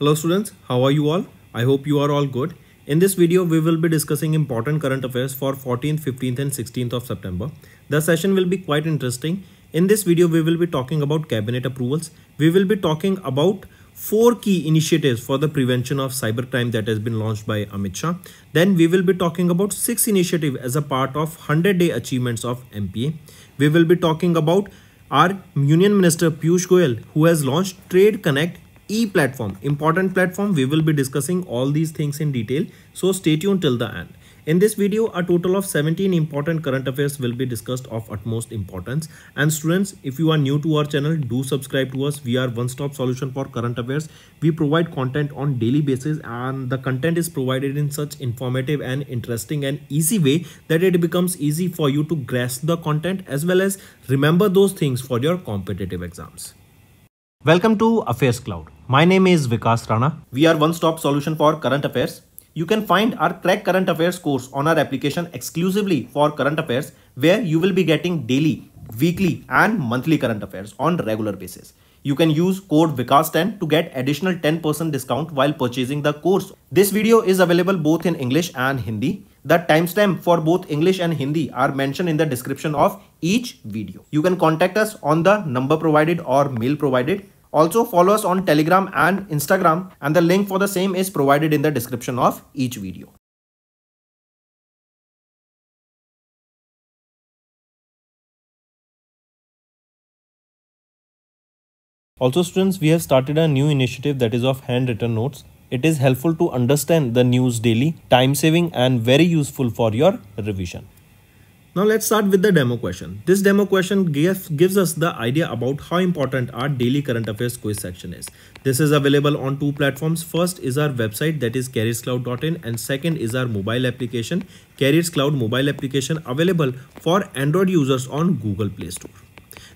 Hello students, how are you all? I hope you are all good. In this video, we will be discussing important current affairs for 14th, 15th and 16th of September. The session will be quite interesting. In this video, we will be talking about cabinet approvals. We will be talking about four key initiatives for the prevention of cybercrime that has been launched by Amit Shah. Then we will be talking about six initiatives as a part of 100 day achievements of MPA. We will be talking about our Union Minister Piyush Goyal who has launched Trade Connect e-platform, important platform. We will be discussing all these things in detail. So stay tuned till the end. In this video, a total of 17 important current affairs will be discussed of utmost importance. And students, if you are new to our channel, do subscribe to us. We are one-stop solution for current affairs. We provide content on daily basis and the content is provided in such informative and interesting and easy way that it becomes easy for you to grasp the content as well as remember those things for your competitive exams. Welcome to Affairs Cloud. My name is Vikas Rana. We are one-stop solution for current affairs. You can find our Crack Current Affairs course on our application exclusively for current affairs where you will be getting daily, weekly and monthly current affairs on regular basis. You can use code VIKAS10 to get additional 10% discount while purchasing the course. This video is available both in English and Hindi. The timestamp for both English and Hindi are mentioned in the description of each video. You can contact us on the number provided or mail provided. Also follow us on Telegram and Instagram and the link for the same is provided in the description of each video. Also students, we have started a new initiative that is of handwritten notes. It is helpful to understand the news daily, time saving and very useful for your revision. Now let's start with the demo question. This demo question gives gives us the idea about how important our daily current affairs quiz section is. This is available on two platforms. First is our website that is carrierscloud.in and second is our mobile application, Carriers Cloud mobile application available for Android users on Google Play Store.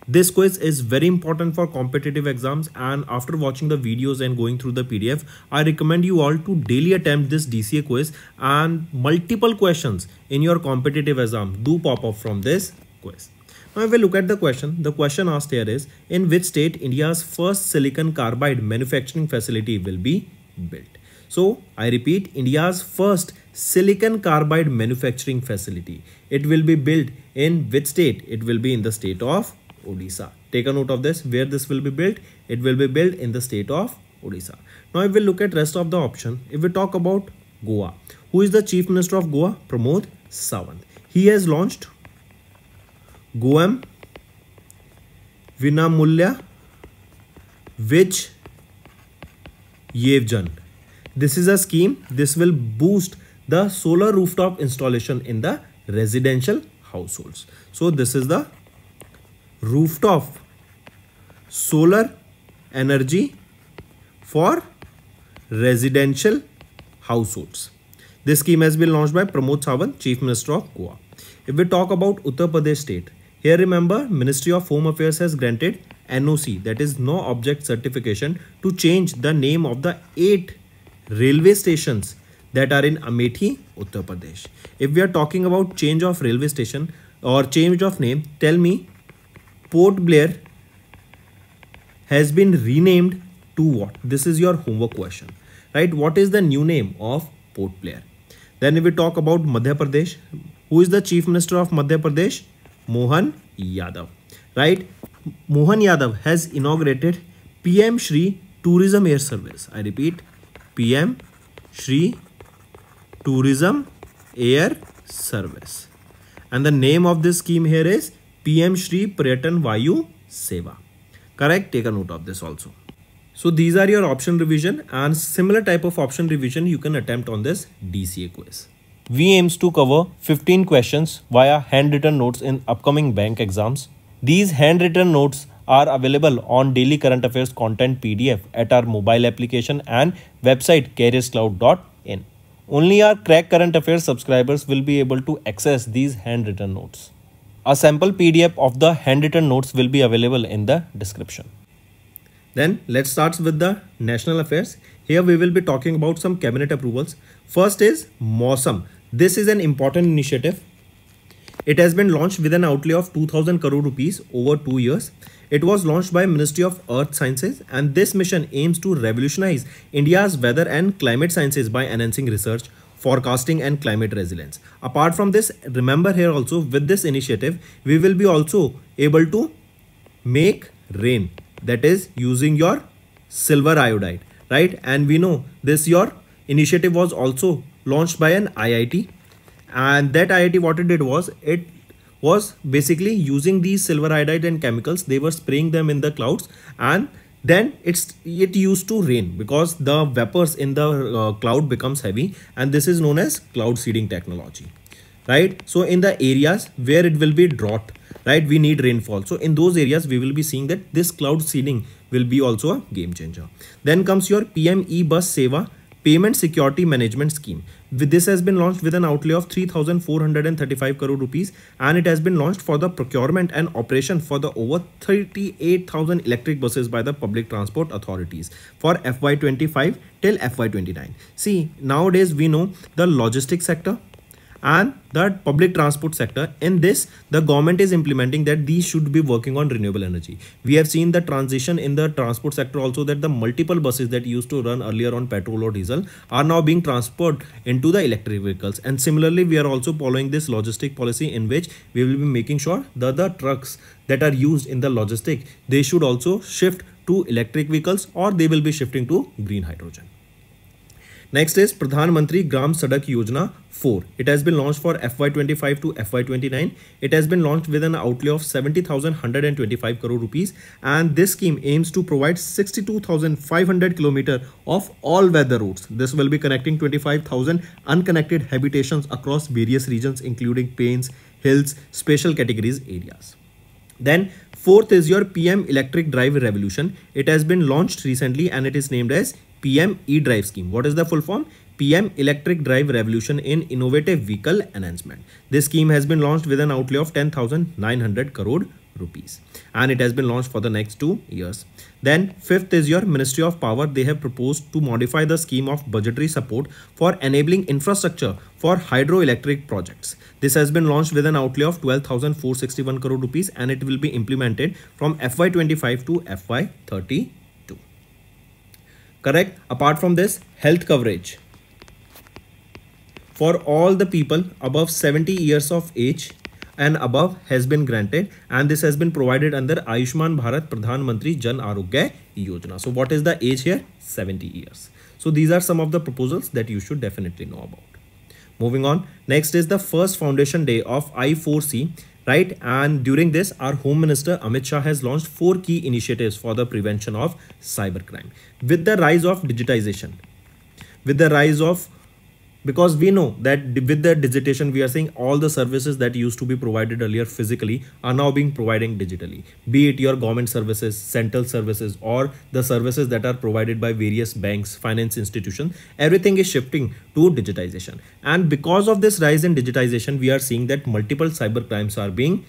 This quiz is very important for competitive exams and after watching the videos and going through the PDF, I recommend you all to daily attempt this DCA quiz and multiple questions in your competitive exam do pop up from this quiz. Now if we look at the question, the question asked here is, in which state India's first silicon carbide manufacturing facility will be built? So I repeat, India's first silicon carbide manufacturing facility. It will be built in which state? It will be in the state of Odisha. Take a note of this, where this will be built, it will be built in the state of Odisha. Now if we look at rest of the option, if we talk about Goa, who is the chief minister of Goa? Pramod Sawant. He has launched Goam Vinamulya Vij Yevjan. This is a scheme. This will boost the solar rooftop installation in the residential households. So this is the rooftop solar energy for residential households. This scheme has been launched by Pramod Sawant, Chief Minister of Goa. If we talk about Uttar Pradesh state, here remember Ministry of Home Affairs has granted NOC that is no object certification to change the name of the 8 railway stations that are in Amethi, Uttar Pradesh. If we are talking about change of railway station or change of name, tell me Port Blair has been renamed to what? This is your homework question, right? What is the new name of Port Blair? Then if we talk about Madhya Pradesh, who is the chief minister of Madhya Pradesh? Mohan Yadav, right? Mohan Yadav has inaugurated PM Shri Tourism Air Service. I repeat, PM Shri Tourism Air Service. And the name of this scheme here is PM Shri Pratap Vayu Seva. Correct? Take a note of this also. So these are your option revision and similar type of option revision you can attempt on this DCA quiz. We aims to cover 15 questions via handwritten notes in upcoming bank exams. These handwritten notes are available on daily current affairs content PDF at our mobile application and website careerscloud.in. Only our crack current affairs subscribers will be able to access these handwritten notes. A sample PDF of the handwritten notes will be available in the description. Then let's start with the national affairs. Here we will be talking about some cabinet approvals. First is MoSAM. This is an important initiative. It has been launched with an outlay of 2000 crore rupees over 2 years. It was launched by Ministry of Earth Sciences and this mission aims to revolutionize India's weather and climate sciences by enhancing research, forecasting and climate resilience. Apart from this, remember here also with this initiative, we will be also able to make rain that is using your silver iodide, right? And we know this your initiative was also launched by an IIT and that IIT what it did was it was basically using these silver iodide and chemicals they were spraying them in the clouds and then it's it used to rain because the vapors in the uh, cloud becomes heavy and this is known as cloud seeding technology right so in the areas where it will be drought right we need rainfall so in those areas we will be seeing that this cloud seeding will be also a game changer then comes your pme bus seva Payment Security Management Scheme. This has been launched with an outlay of 3,435 crore rupees and it has been launched for the procurement and operation for the over 38,000 electric buses by the public transport authorities for FY25 till FY29. See, nowadays we know the logistics sector, and the public transport sector. In this, the government is implementing that these should be working on renewable energy. We have seen the transition in the transport sector also that the multiple buses that used to run earlier on petrol or diesel are now being transferred into the electric vehicles. And similarly, we are also following this logistic policy in which we will be making sure that the trucks that are used in the logistic, they should also shift to electric vehicles or they will be shifting to green hydrogen. Next is Pradhan Mantri Gram Sadak Yojana 4. It has been launched for FY25 to FY29. It has been launched with an outlay of 70,125 crore rupees and this scheme aims to provide 62,500 kilometer of all weather routes. This will be connecting 25,000 unconnected habitations across various regions including plains, hills, special categories areas. Then fourth is your PM electric drive revolution. It has been launched recently and it is named as PM e-drive scheme. What is the full form? PM Electric Drive Revolution in Innovative Vehicle Enhancement. This scheme has been launched with an outlay of 10,900 crore rupees and it has been launched for the next two years. Then fifth is your Ministry of Power. They have proposed to modify the scheme of budgetary support for enabling infrastructure for hydroelectric projects. This has been launched with an outlay of 12,461 crore rupees and it will be implemented from FY25 to FY30 correct apart from this health coverage for all the people above 70 years of age and above has been granted and this has been provided under Ayushman Bharat Pradhan Mantri Jan Arogya Yojana. So what is the age here? 70 years. So these are some of the proposals that you should definitely know about. Moving on, next is the first foundation day of I4C right? And during this, our Home Minister Amit Shah has launched four key initiatives for the prevention of cybercrime. With the rise of digitization, with the rise of because we know that with the digitization we are saying all the services that used to be provided earlier physically are now being provided digitally be it your government services central services or the services that are provided by various banks finance institutions everything is shifting to digitization and because of this rise in digitization we are seeing that multiple cyber crimes are being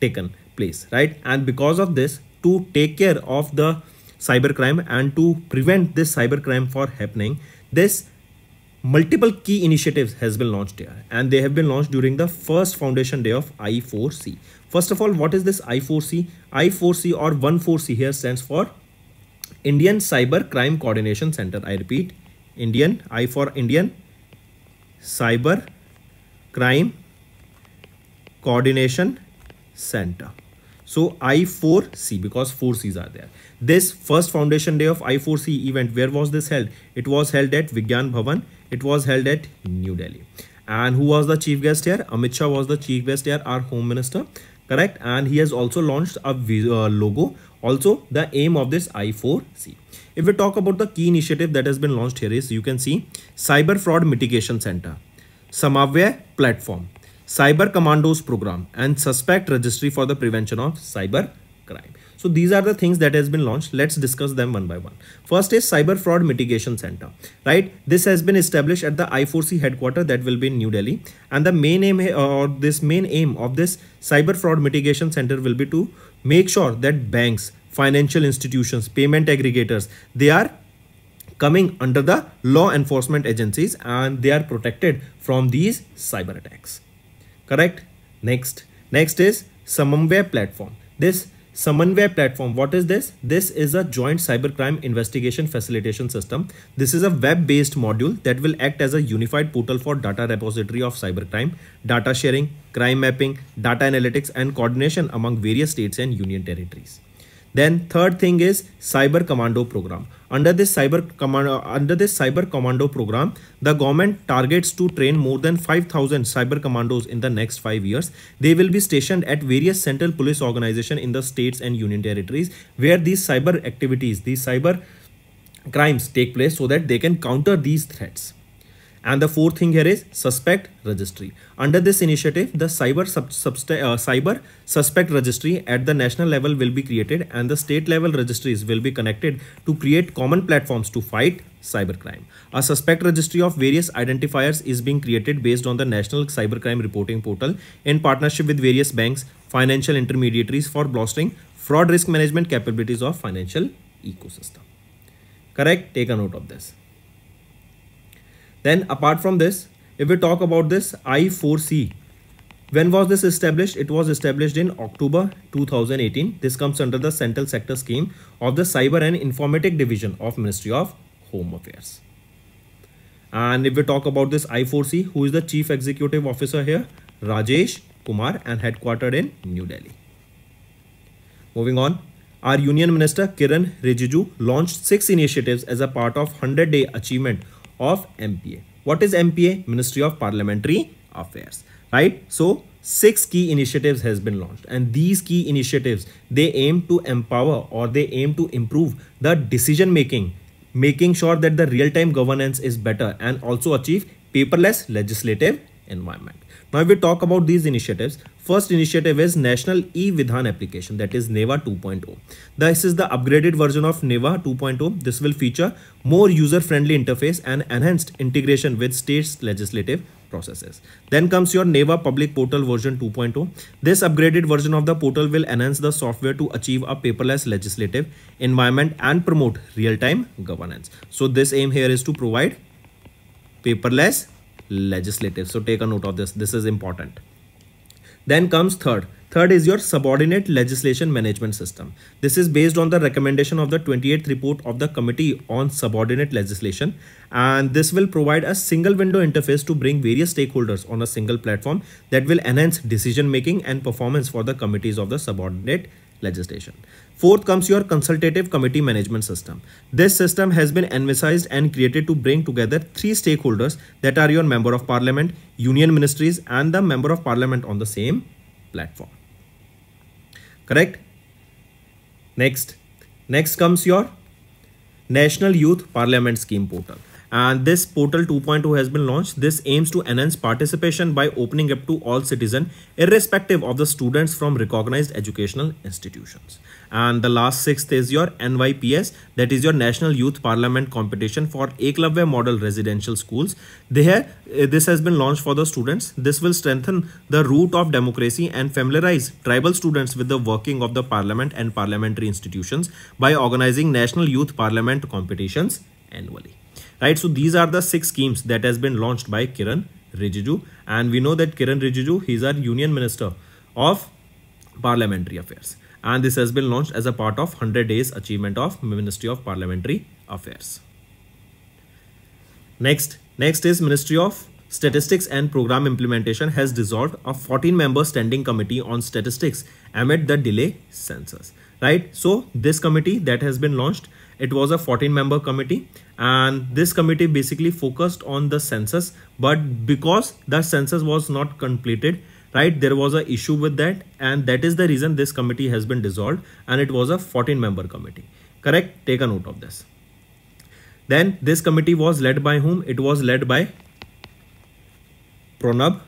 taken place right and because of this to take care of the cyber crime and to prevent this cyber crime for happening this multiple key initiatives has been launched here and they have been launched during the first foundation day of I4C. First of all, what is this I4C? I4C or 14C here stands for Indian Cyber Crime Coordination Center. I repeat, Indian, I for Indian Cyber Crime Coordination Center. So I4C because four C's are there. This first foundation day of I4C event, where was this held? It was held at Vigyan Bhavan. It was held at New Delhi. And who was the chief guest here? Amit Shah was the chief guest here, our home minister. Correct. And he has also launched a uh, logo. Also, the aim of this I4C. If we talk about the key initiative that has been launched here is you can see Cyber Fraud Mitigation Center, Samavya Platform, cyber commandos program and suspect registry for the prevention of cyber crime so these are the things that has been launched let's discuss them one by one first is cyber fraud mitigation center right this has been established at the i4c headquarters that will be in new delhi and the main aim uh, or this main aim of this cyber fraud mitigation center will be to make sure that banks financial institutions payment aggregators they are coming under the law enforcement agencies and they are protected from these cyber attacks correct next next is samanvay platform this Samanvay platform. What is this? This is a joint cybercrime investigation facilitation system. This is a web-based module that will act as a unified portal for data repository of cybercrime, data sharing, crime mapping, data analytics, and coordination among various states and union territories. Then third thing is Cyber Commando program. Under this cyber command, uh, under this cyber commando program, the government targets to train more than 5,000 cyber commandos in the next five years. They will be stationed at various central police organizations in the states and union territories where these cyber activities, these cyber crimes take place so that they can counter these threats. And the fourth thing here is suspect registry. Under this initiative, the cyber, uh, cyber suspect registry at the national level will be created and the state level registries will be connected to create common platforms to fight cybercrime. A suspect registry of various identifiers is being created based on the National Cybercrime Reporting Portal in partnership with various banks, financial intermediaries for bolstering fraud risk management capabilities of financial ecosystem. Correct? Take a note of this. Then apart from this, if we talk about this I4C, when was this established? It was established in October 2018. This comes under the central sector scheme of the Cyber and Informatic Division of Ministry of Home Affairs. And if we talk about this I4C, who is the Chief Executive Officer here? Rajesh Kumar and headquartered in New Delhi. Moving on, our Union Minister Kiran Rijiju launched six initiatives as a part of 100-day achievement of MPA. What is MPA? Ministry of Parliamentary Affairs, right? So six key initiatives has been launched and these key initiatives, they aim to empower or they aim to improve the decision making, making sure that the real-time governance is better and also achieve paperless legislative environment. Now, if we talk about these initiatives, first initiative is National E-Vidhan application, that is NEVA 2.0. This is the upgraded version of NEVA 2.0. This will feature more user-friendly interface and enhanced integration with states' legislative processes. Then comes your NEVA public portal version 2.0. This upgraded version of the portal will enhance the software to achieve a paperless legislative environment and promote real-time governance. So this aim here is to provide paperless legislative. So take a note of this. This is important. Then comes third. Third is your subordinate legislation management system. This is based on the recommendation of the 28th report of the Committee on Subordinate Legislation. And this will provide a single window interface to bring various stakeholders on a single platform that will enhance decision making and performance for the committees of the subordinate legislation. Fourth comes your consultative committee management system. This system has been envisaged and created to bring together three stakeholders that are your member of parliament, union ministries and the member of parliament on the same platform. Correct? Next. Next comes your National Youth Parliament Scheme portal and this portal 2.0 has been launched this aims to enhance participation by opening up to all citizen irrespective of the students from recognized educational institutions and the last sixth is your nyps that is your national youth parliament competition for eklavya model residential schools there eh, this has been launched for the students this will strengthen the root of democracy and familiarize tribal students with the working of the parliament and parliamentary institutions by organizing national youth parliament competitions annually right so these are the six schemes that has been launched by kiran rijiju and we know that kiran rijiju is our union minister of parliamentary affairs and this has been launched as a part of 100 days achievement of ministry of parliamentary affairs next next is ministry of Statistics and Program Implementation has dissolved a 14-member standing committee on statistics amid the delay census. Right? So this committee that has been launched it was a 14 member committee and this committee basically focused on the census but because the census was not completed right there was a issue with that and that is the reason this committee has been dissolved and it was a 14 member committee correct take a note of this then this committee was led by whom it was led by pranab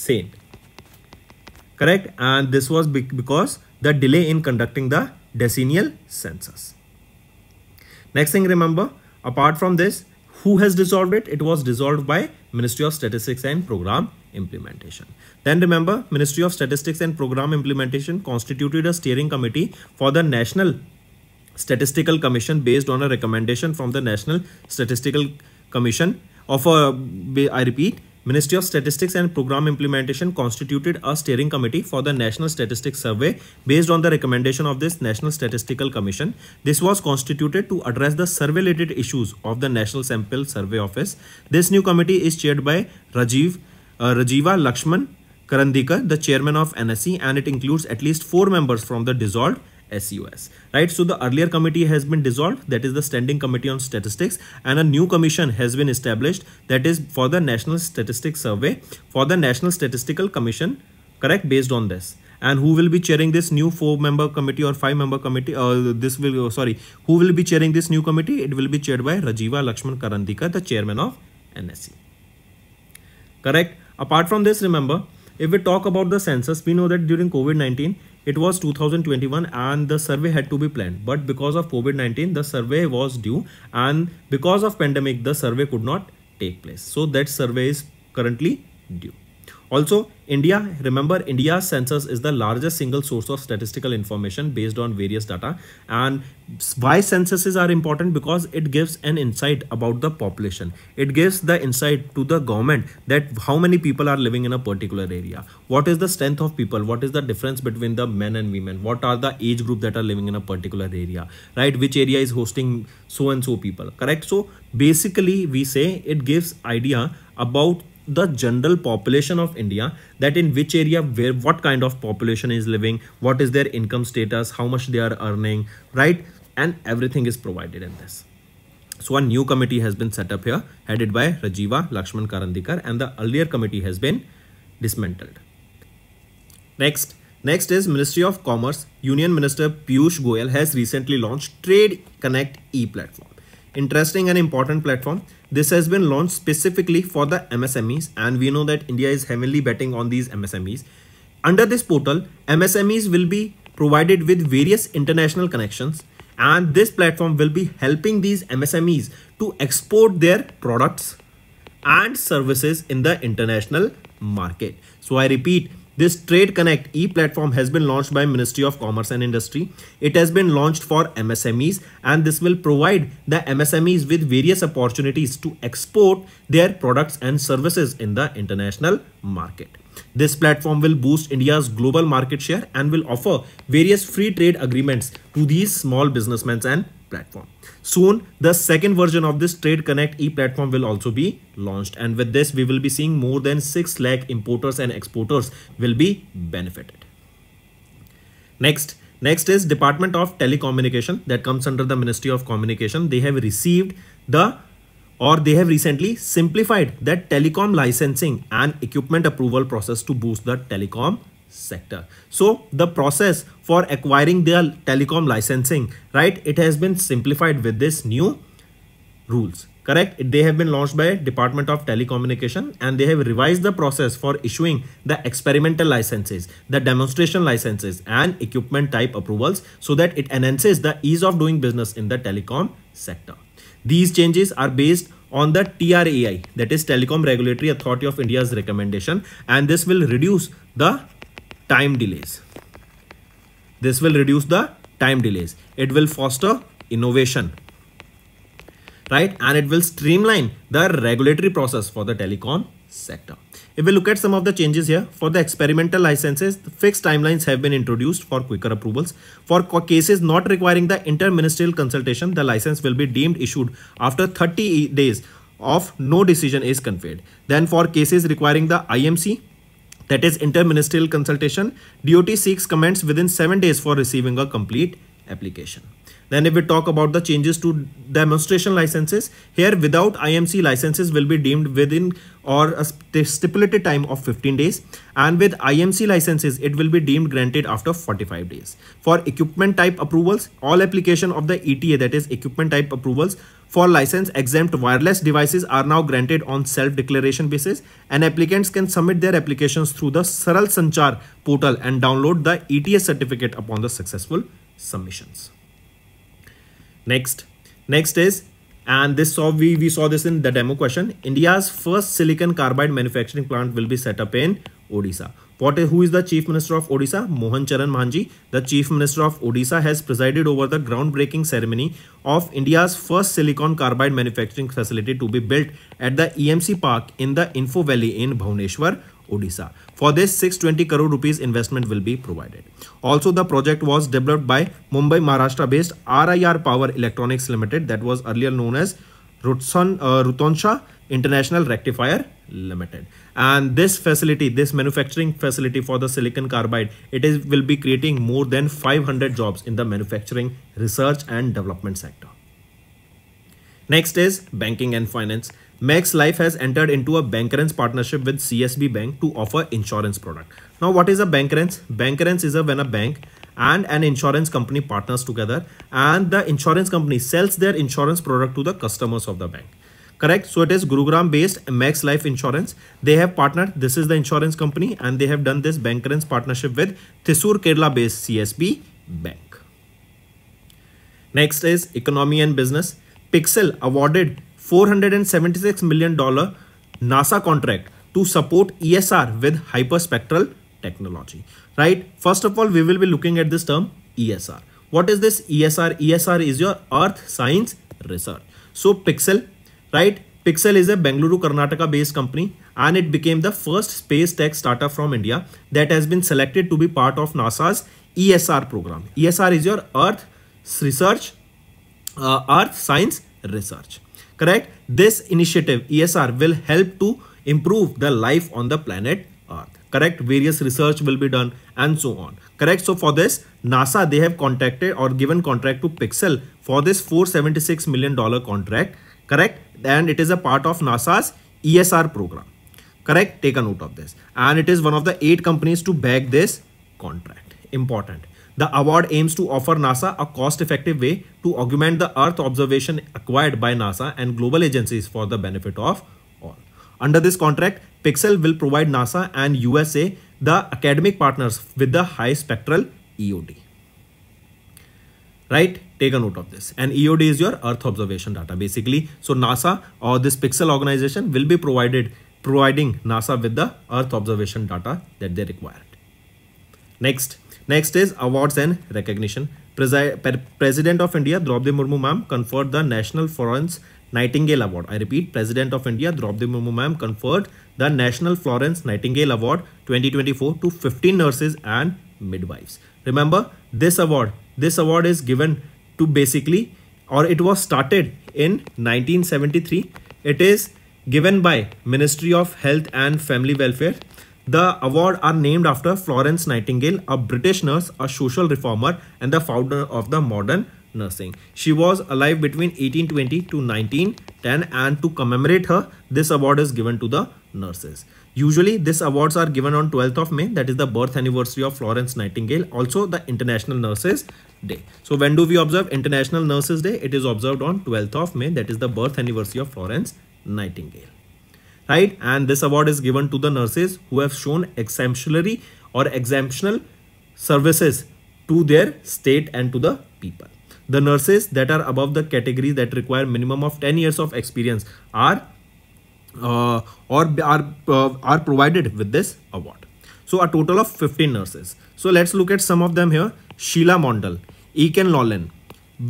sen correct and this was because the delay in conducting the decennial census Next thing remember, apart from this, who has dissolved it? It was dissolved by Ministry of Statistics and Program Implementation. Then remember, Ministry of Statistics and Program Implementation constituted a steering committee for the National Statistical Commission based on a recommendation from the National Statistical Commission of a, I repeat, Ministry of Statistics and Program Implementation constituted a steering committee for the National Statistics Survey based on the recommendation of this National Statistical Commission. This was constituted to address the survey related issues of the National Sample Survey Office. This new committee is chaired by Rajiv uh, Rajiva Lakshman Karandika, the chairman of NSE, and it includes at least four members from the dissolved SUS, right? So the earlier committee has been dissolved, that is the Standing Committee on Statistics, and a new commission has been established, that is for the National Statistics Survey, for the National Statistical Commission, correct, based on this. And who will be chairing this new four-member committee or five-member committee? Uh, this will, oh, sorry, who will be chairing this new committee? It will be chaired by Rajiva Lakshman Karandika, the chairman of NSE. Correct. Apart from this, remember, if we talk about the census, we know that during COVID-19, it was 2021 and the survey had to be planned but because of covid-19 the survey was due and because of pandemic the survey could not take place so that survey is currently due also, India, remember India's census is the largest single source of statistical information based on various data. And why censuses are important? Because it gives an insight about the population. It gives the insight to the government that how many people are living in a particular area. What is the strength of people? What is the difference between the men and women? What are the age group that are living in a particular area, right? Which area is hosting so and so people, correct? So basically we say it gives idea about the general population of India that in which area where what kind of population is living what is their income status how much they are earning right and everything is provided in this so a new committee has been set up here headed by Rajiva Lakshman Karandikar and the earlier committee has been dismantled next Next is Ministry of Commerce. Union Minister Piyush Goyal has recently launched Trade Connect e-platform. Interesting and important platform this has been launched specifically for the MSMEs and we know that India is heavily betting on these MSMEs. Under this portal, MSMEs will be provided with various international connections and this platform will be helping these MSMEs to export their products and services in the international market. So I repeat, this Trade Connect e-platform has been launched by Ministry of Commerce and Industry. It has been launched for MSMEs and this will provide the MSMEs with various opportunities to export their products and services in the international market. This platform will boost India's global market share and will offer various free trade agreements to these small businessmen and platforms. Soon, the second version of this Trade Connect e-platform will also be launched. And with this, we will be seeing more than 6 lakh importers and exporters will be benefited. Next, next is Department of Telecommunication that comes under the Ministry of Communication. They have received the or they have recently simplified the telecom licensing and equipment approval process to boost the telecom sector. So the process for acquiring their telecom licensing, right? It has been simplified with this new rules, correct? They have been launched by Department of Telecommunication and they have revised the process for issuing the experimental licenses, the demonstration licenses and equipment type approvals so that it enhances the ease of doing business in the telecom sector. These changes are based on the TRAI, that is Telecom Regulatory Authority of India's recommendation, and this will reduce the time delays. This will reduce the time delays. It will foster innovation, right? And it will streamline the regulatory process for the telecom sector. If we look at some of the changes here, for the experimental licenses, the fixed timelines have been introduced for quicker approvals. For cases not requiring the interministerial consultation, the license will be deemed issued after 30 days of no decision is conveyed. Then for cases requiring the IMC, that is interministerial consultation. DOT seeks comments within 7 days for receiving a complete application. Then if we talk about the changes to demonstration licenses, here without IMC licenses will be deemed within or a stipulated time of 15 days and with IMC licenses it will be deemed granted after 45 days. For equipment type approvals, all application of the ETA that is equipment type approvals for license exempt wireless devices are now granted on self-declaration basis and applicants can submit their applications through the Saral Sanchar portal and download the ETS certificate upon the successful submissions. Next, next is and this saw we we saw this in the demo question india's first silicon carbide manufacturing plant will be set up in odisha who is the Chief Minister of Odisha? Mohan Charan Manji. The Chief Minister of Odisha has presided over the groundbreaking ceremony of India's first silicon carbide manufacturing facility to be built at the EMC Park in the Info Valley in Bhubaneswar, Odisha. For this, 620 crore rupees investment will be provided. Also, the project was developed by Mumbai Maharashtra based RIR Power Electronics Limited that was earlier known as Rutson, uh, Rutonsha International Rectifier Limited. And this facility, this manufacturing facility for the silicon carbide, it is will be creating more than 500 jobs in the manufacturing, research and development sector. Next is banking and finance. Max Life has entered into a bankerance partnership with CSB Bank to offer insurance product. Now, what is a bankerance? Bankerance is a, when a bank and an insurance company partners together and the insurance company sells their insurance product to the customers of the bank correct so it is gurugram based max life insurance they have partnered this is the insurance company and they have done this bankerance partnership with thrissur kerala based csb bank next is economy and business pixel awarded 476 million dollar nasa contract to support esr with hyperspectral technology, right? First of all, we will be looking at this term ESR. What is this ESR? ESR is your Earth Science Research. So Pixel, right? Pixel is a Bengaluru, Karnataka based company and it became the first space tech startup from India that has been selected to be part of NASA's ESR program. ESR is your Earth Research, uh, Earth Science Research, correct? This initiative, ESR, will help to improve the life on the planet correct various research will be done and so on correct so for this nasa they have contacted or given contract to pixel for this 476 million dollar contract correct and it is a part of nasa's esr program correct take a note of this and it is one of the eight companies to bag this contract important the award aims to offer NASA a cost-effective way to augment the Earth observation acquired by NASA and global agencies for the benefit of under this contract, Pixel will provide NASA and USA, the academic partners, with the high spectral EOD. Right? Take a note of this. And EOD is your Earth observation data basically. So NASA or this Pixel organization will be provided providing NASA with the Earth observation data that they required. Next, next is awards and recognition. President of India Draupadi Murmu ma'am conferred the National Foreign Nightingale Award. I repeat, President of India Draupadi Murmu ma'am conferred the National Florence Nightingale Award 2024 to 15 nurses and midwives. Remember, this award, this award is given to basically or it was started in 1973. It is given by Ministry of Health and Family Welfare. The award are named after Florence Nightingale, a British nurse, a social reformer and the founder of the modern nursing. She was alive between 1820 to 1910 and to commemorate her, this award is given to the nurses. Usually these awards are given on 12th of May that is the birth anniversary of Florence Nightingale also the International Nurses Day. So when do we observe International Nurses Day? It is observed on 12th of May that is the birth anniversary of Florence Nightingale. Right and this award is given to the nurses who have shown exemplary or exemptional services to their state and to the people the nurses that are above the category that require minimum of 10 years of experience are uh, or are uh, are provided with this award so a total of 15 nurses so let's look at some of them here sheila mondal ekan lolan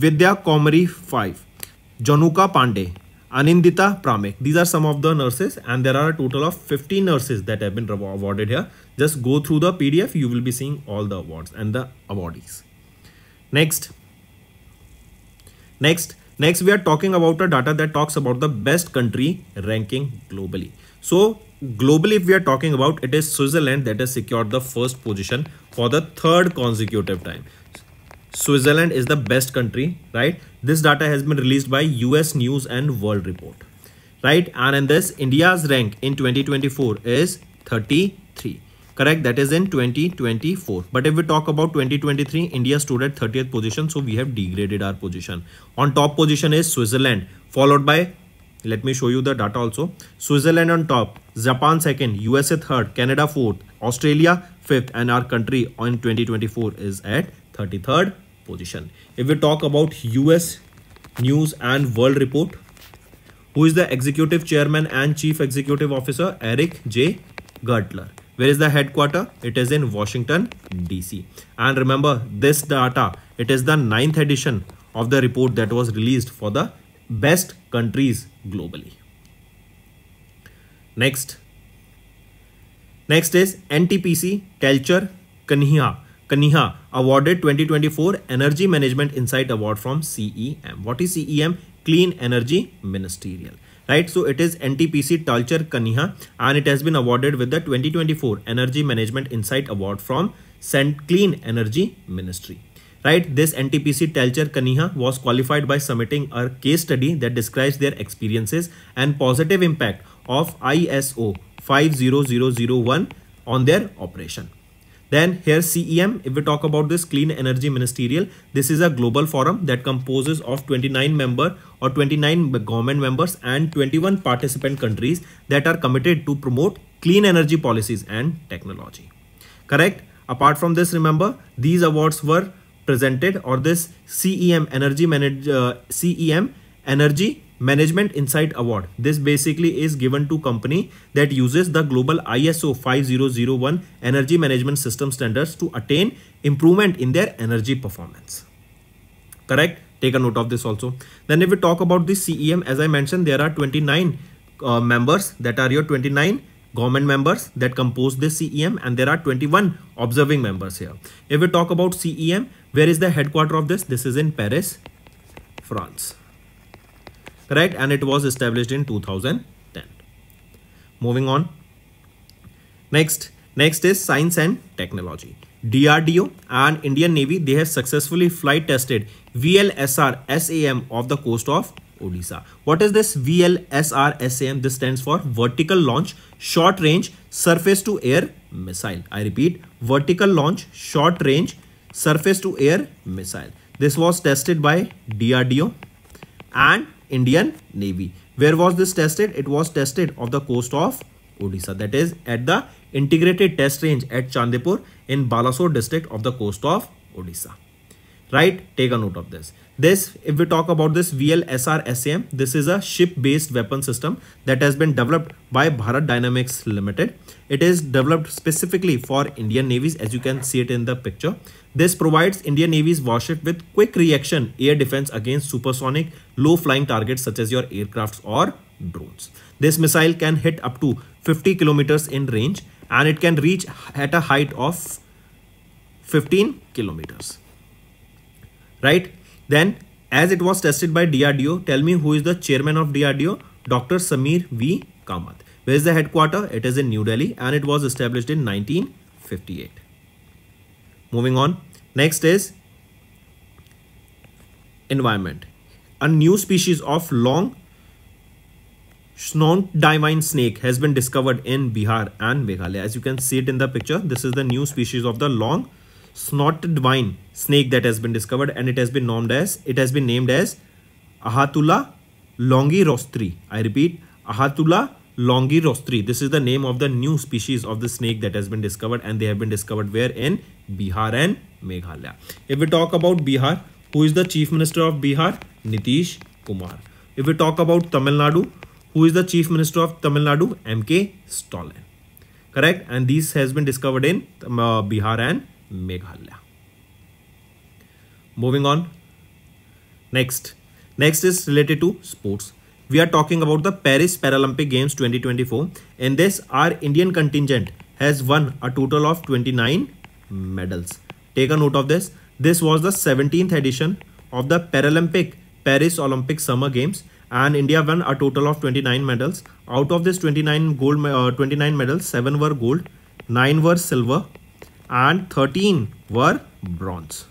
vidya komari 5 januka pandey Anindita Pramek. These are some of the nurses and there are a total of 15 nurses that have been awarded here. Just go through the PDF. You will be seeing all the awards and the awardees. Next, Next, next we are talking about a data that talks about the best country ranking globally. So globally, if we are talking about, it is Switzerland that has secured the first position for the third consecutive time. Switzerland is the best country, right? This data has been released by US News and World Report, right? And in this, India's rank in 2024 is 33 correct that is in 2024 but if we talk about 2023 india stood at 30th position so we have degraded our position on top position is switzerland followed by let me show you the data also switzerland on top japan second usa third canada fourth australia fifth and our country on 2024 is at 33rd position if we talk about us news and world report who is the executive chairman and chief executive officer eric j gertler where is the headquarter? It is in Washington DC. And remember this data, it is the ninth edition of the report that was released for the best countries globally. Next. Next is NTPC Culture Kaniha Kaniha awarded 2024 Energy Management Insight Award from CEM. What is CEM? Clean Energy Ministerial right so it is ntpc talcher kaniha and it has been awarded with the 2024 energy management insight award from Cent clean energy ministry right this ntpc talcher kaniha was qualified by submitting a case study that describes their experiences and positive impact of iso 50001 on their operation then here CEM, if we talk about this Clean Energy Ministerial, this is a global forum that composes of 29 member or 29 government members and 21 participant countries that are committed to promote clean energy policies and technology. Correct? Apart from this, remember, these awards were presented or this CEM Energy Manage, uh, CEM Energy Management Insight Award. This basically is given to company that uses the global ISO 5001 energy management system standards to attain improvement in their energy performance. Correct? Take a note of this also. Then if we talk about the CEM, as I mentioned, there are 29 uh, members that are your 29 government members that compose the CEM and there are 21 observing members here. If we talk about CEM, where is the headquarter of this? This is in Paris, France. Right, and it was established in 2010 moving on next next is science and technology DRDO and Indian Navy they have successfully flight tested VLSR SAM off the coast of Odisha. What is this VLSR SAM? This stands for vertical launch short range surface to air missile. I repeat vertical launch short range surface to air missile. This was tested by DRDO and Indian Navy. Where was this tested? It was tested off the coast of Odisha. That is at the integrated test range at Chandipur in Balasore district of the coast of Odisha right take a note of this this if we talk about this vlsr sam this is a ship based weapon system that has been developed by bharat dynamics limited it is developed specifically for indian navies as you can see it in the picture this provides indian navy's warship with quick reaction air defense against supersonic low flying targets such as your aircrafts or drones this missile can hit up to 50 kilometers in range and it can reach at a height of 15 kilometers right? Then as it was tested by DRDO, tell me who is the chairman of DRDO? Dr. Samir V. Kamath. Where is the headquarter? It is in New Delhi and it was established in 1958. Moving on. Next is environment. A new species of long non-divine snake has been discovered in Bihar and Meghalaya. As you can see it in the picture, this is the new species of the long snotted vine snake that has been discovered and it has been named as it has been named as Ahatula longirostri. I repeat Ahatula longirostri. This is the name of the new species of the snake that has been discovered and they have been discovered where in Bihar and Meghalaya. If we talk about Bihar, who is the chief minister of Bihar? Nitish Kumar. If we talk about Tamil Nadu, who is the chief minister of Tamil Nadu? M.K. Stalin. Correct? And this has been discovered in uh, Bihar and Meghalaya. Moving on. Next. Next is related to sports. We are talking about the Paris Paralympic Games 2024. In this, our Indian contingent has won a total of 29 medals. Take a note of this. This was the 17th edition of the Paralympic Paris Olympic Summer Games and India won a total of 29 medals. Out of this 29 gold, uh, 29 medals, 7 were gold, 9 were silver and 13 were bronze.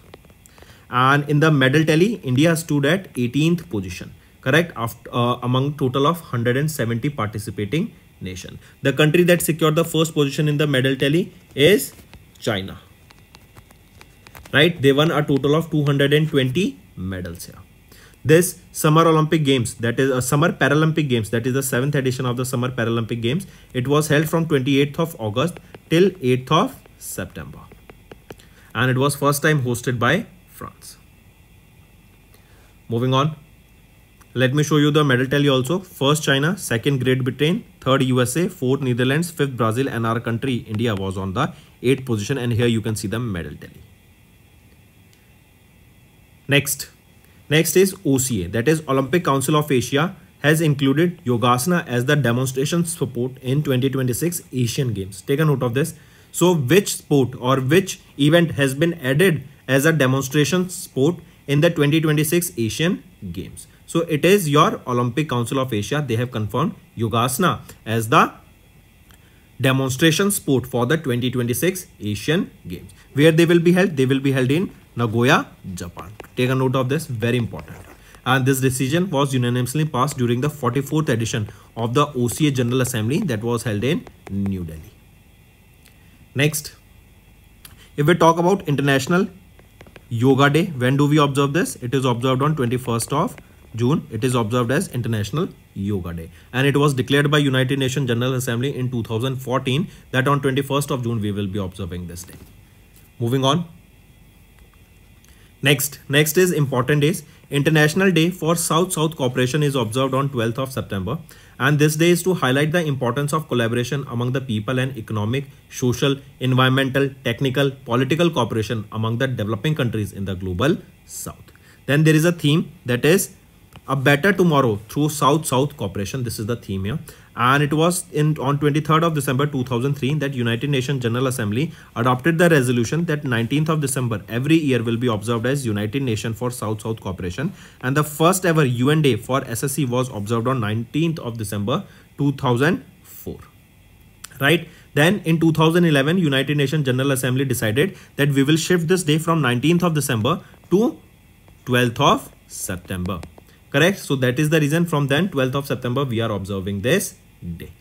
And in the medal tally, India stood at 18th position, correct, After, uh, among total of 170 participating nation. The country that secured the first position in the medal tally is China. Right, they won a total of 220 medals here this summer olympic games that is a uh, summer paralympic games that is the seventh edition of the summer paralympic games it was held from 28th of august till 8th of september and it was first time hosted by france moving on let me show you the medal tally also first china second great britain third usa fourth netherlands fifth brazil and our country india was on the eighth position and here you can see the medal tally next Next is OCA, that is Olympic Council of Asia has included Yogasana as the demonstration sport in 2026 Asian Games. Take a note of this. So which sport or which event has been added as a demonstration sport in the 2026 Asian Games? So it is your Olympic Council of Asia. They have confirmed Yogasana as the demonstration sport for the 2026 Asian Games. Where they will be held? They will be held in Nagoya, Japan. Take a note of this, very important. And this decision was unanimously passed during the 44th edition of the OCA General Assembly that was held in New Delhi. Next, if we talk about International Yoga Day, when do we observe this? It is observed on 21st of June. It is observed as International Yoga Day. And it was declared by United Nations General Assembly in 2014 that on 21st of June we will be observing this day. Moving on, Next, next is important days. International Day for South-South Cooperation is observed on 12th of September. And this day is to highlight the importance of collaboration among the people and economic, social, environmental, technical, political cooperation among the developing countries in the global South. Then there is a theme that is a better tomorrow through South-South cooperation. This is the theme here and it was in on 23rd of December 2003 that United Nations General Assembly adopted the resolution that 19th of December every year will be observed as United Nations for South-South Cooperation and the first ever UN Day for SSC was observed on 19th of December 2004 right then in 2011 United Nations General Assembly decided that we will shift this day from 19th of December to 12th of September correct so that is the reason from then 12th of September we are observing this day.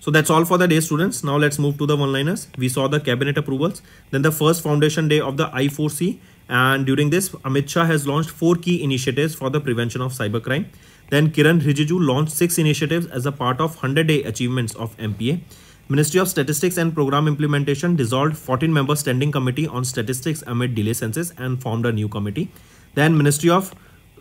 So that's all for the day students. Now let's move to the one-liners. We saw the cabinet approvals, then the first foundation day of the I4C and during this Amit Shah has launched four key initiatives for the prevention of cybercrime. Then Kiran Rijiju launched six initiatives as a part of 100-day achievements of MPA. Ministry of Statistics and Program Implementation dissolved 14-member standing committee on statistics amid delay census and formed a new committee. Then Ministry of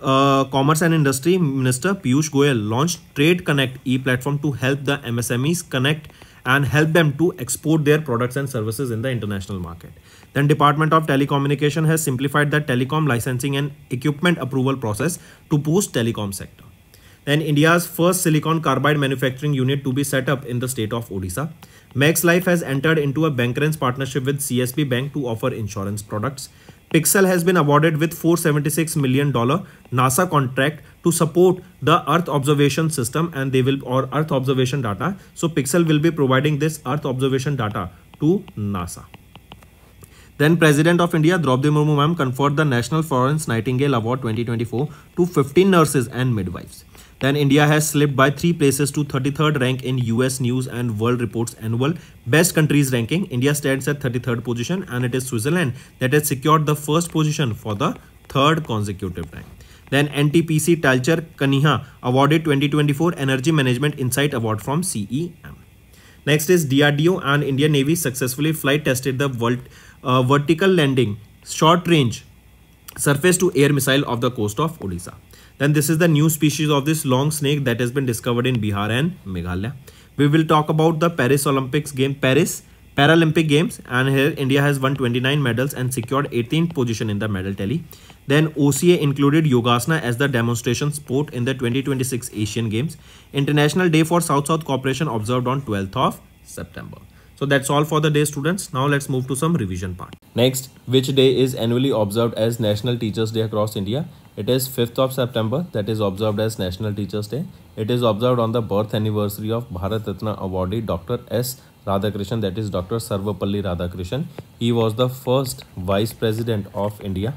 uh, commerce and Industry Minister Piyush Goyal launched Trade Connect e-platform to help the MSMEs connect and help them to export their products and services in the international market. Then Department of Telecommunication has simplified the telecom licensing and equipment approval process to boost telecom sector. Then India's first silicon carbide manufacturing unit to be set up in the state of Odisha. Max Life has entered into a bank partnership with CSB Bank to offer insurance products. Pixel has been awarded with $476 million NASA contract to support the Earth observation system and they will or Earth observation data. So Pixel will be providing this Earth observation data to NASA. Then President of India Draupadi Murmu ma'am conferred the National Florence Nightingale Award 2024 to 15 nurses and midwives. Then India has slipped by 3 places to 33rd rank in US News and World Report's annual Best Countries ranking. India stands at 33rd position and it is Switzerland that has secured the first position for the third consecutive time. Then NTPC Talcher Kaniha awarded 2024 Energy Management Insight Award from CEM. Next is DRDO and Indian Navy successfully flight tested the vert uh, vertical landing short range surface to air missile off the coast of Odisha. Then this is the new species of this long snake that has been discovered in Bihar and Meghalaya. We will talk about the Paris Olympics game, Paris Paralympic Games and here India has won 29 medals and secured 18th position in the medal tally. Then OCA included Yogasana as the demonstration sport in the 2026 Asian Games. International Day for South-South Cooperation observed on 12th of September. So that's all for the day students. Now let's move to some revision part. Next, which day is annually observed as National Teachers Day across India it is 5th of September that is observed as National Teachers Day. It is observed on the birth anniversary of Bharat Ratna awardee Dr. S. Radhakrishnan that is Dr. Sarvapalli Radhakrishnan. He was the first Vice President of India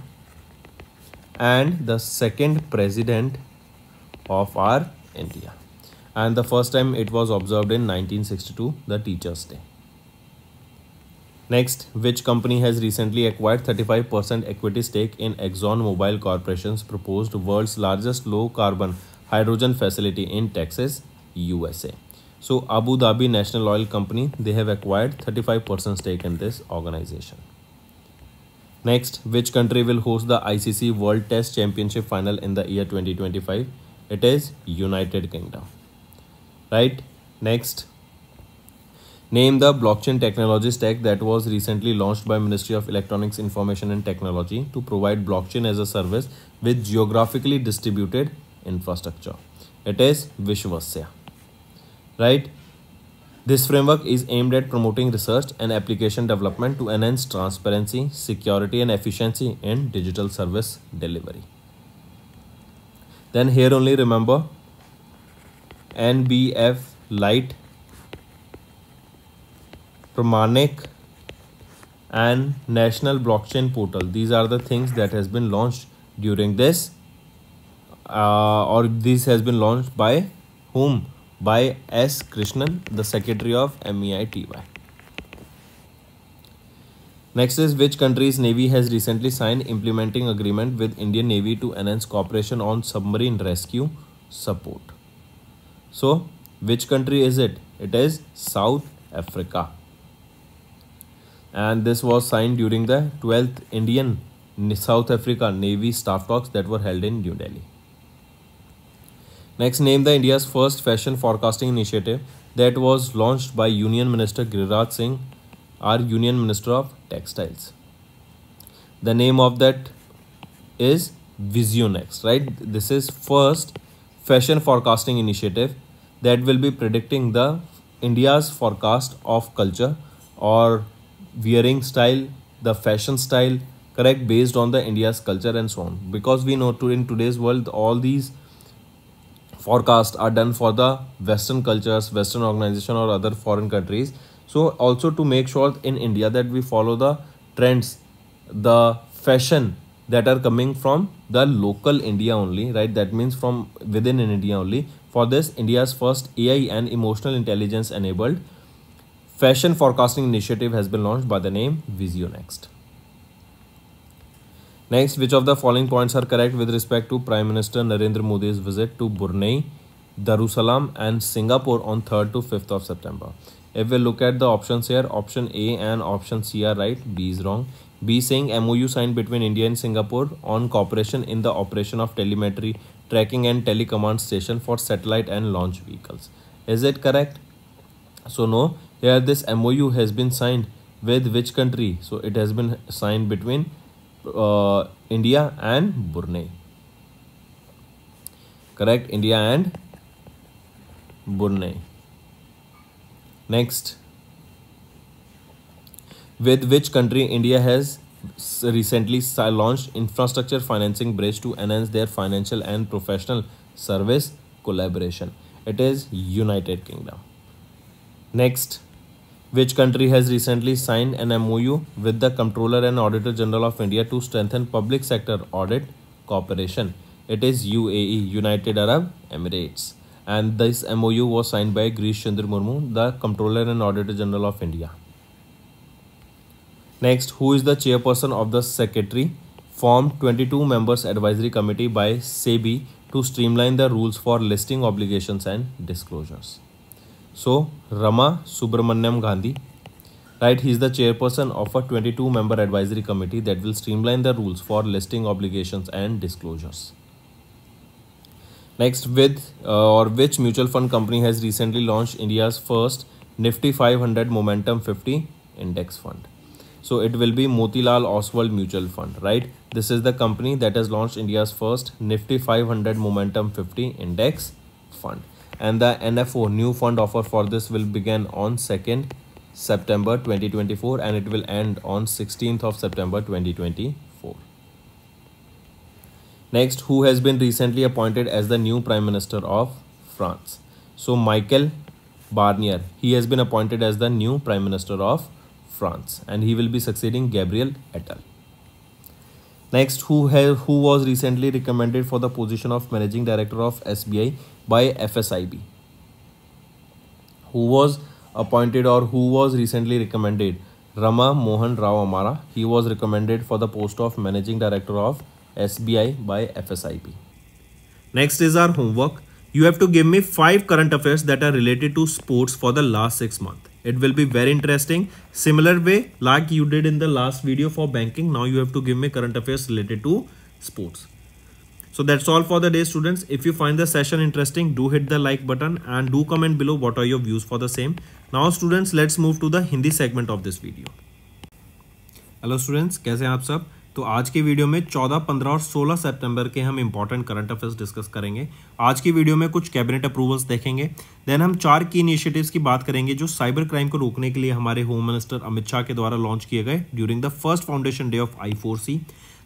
and the second President of our India. And the first time it was observed in 1962, the Teachers Day. Next, which company has recently acquired 35% equity stake in ExxonMobil Corporation's proposed world's largest low carbon hydrogen facility in Texas, USA? So, Abu Dhabi National Oil Company, they have acquired 35% stake in this organization. Next, which country will host the ICC World Test Championship final in the year 2025? It is United Kingdom. Right? Next, Name the blockchain technology stack that was recently launched by Ministry of Electronics, Information and Technology to provide blockchain as a service with geographically distributed infrastructure. It is Vishwasya. Right? This framework is aimed at promoting research and application development to enhance transparency, security and efficiency in digital service delivery. Then here only remember NBF Lite Pramanik and National Blockchain Portal. These are the things that has been launched during this uh, or this has been launched by whom? By S. Krishnan, the Secretary of MEITY. Next is which country's Navy has recently signed implementing agreement with Indian Navy to enhance cooperation on submarine rescue support. So which country is it? It is South Africa and this was signed during the 12th Indian South Africa Navy staff talks that were held in New Delhi. Next, name the India's first fashion forecasting initiative that was launched by Union Minister Giriraj Singh, our Union Minister of Textiles. The name of that is Visionex, right? This is first fashion forecasting initiative that will be predicting the India's forecast of culture or wearing style, the fashion style, correct, based on the India's culture and so on. Because we know to in today's world, all these forecasts are done for the Western cultures, Western organization or other foreign countries. So also to make sure in India that we follow the trends, the fashion that are coming from the local India only, right? That means from within India only. For this, India's first AI and emotional intelligence enabled fashion forecasting initiative has been launched by the name Visionext. Next, which of the following points are correct with respect to Prime Minister Narendra Modi's visit to Brunei, Darussalam and Singapore on 3rd to 5th of September? If we look at the options here, option A and option C are right, B is wrong. B saying MOU signed between India and Singapore on cooperation in the operation of telemetry, tracking and telecommand station for satellite and launch vehicles. Is it correct? So no, here this MOU has been signed with which country? So it has been signed between uh, India and Brunei. Correct, India and Brunei. Next, with which country India has recently launched infrastructure financing bridge to enhance their financial and professional service collaboration. It is United Kingdom. Next, which country has recently signed an MOU with the Comptroller and Auditor General of India to strengthen public sector audit cooperation? It is UAE, United Arab Emirates. And this MOU was signed by Grish Chandra Murmu, the Comptroller and Auditor General of India. Next, who is the chairperson of the secretary? Formed 22 members advisory committee by SEBI to streamline the rules for listing obligations and disclosures. So Rama Subramanyam Gandhi, right, he is the chairperson of a 22 member advisory committee that will streamline the rules for listing obligations and disclosures. Next, with uh, or which mutual fund company has recently launched India's first Nifty 500 Momentum 50 index fund? So it will be Motilal Oswal Mutual Fund, right? This is the company that has launched India's first Nifty 500 Momentum 50 index fund and the NFO new fund offer for this will begin on 2nd September 2024 and it will end on 16th of September 2024. Next, who has been recently appointed as the new Prime Minister of France? So Michael Barnier, he has been appointed as the new Prime Minister of France and he will be succeeding Gabriel Attal. Next, who, have, who was recently recommended for the position of Managing Director of SBI? by FSIB who was appointed or who was recently recommended Rama Mohan Rao Amara he was recommended for the post of managing director of SBI by FSIB next is our homework you have to give me five current affairs that are related to sports for the last six months it will be very interesting similar way like you did in the last video for banking now you have to give me current affairs related to sports So that's all for the day students. If you find the session interesting, do hit the like button and do comment below what are your views for the same. Now students, let's move to the Hindi segment of this video. hello students kaise hain aap sab तो आज के video में 14, 15 और 16 सितंबर के हम important current affairs discuss करेंगे आज की वीडियो में कुछ कैबिनेट अप्रूवल्स देखेंगे देन हम चार की इनिशिएटिव्स की बात करेंगे जो साइबर क्राइम को रोकने के लिए हमारे होम मिनिस्टर अमित शाह के द्वारा लॉन्च किए गए during the first foundation day of I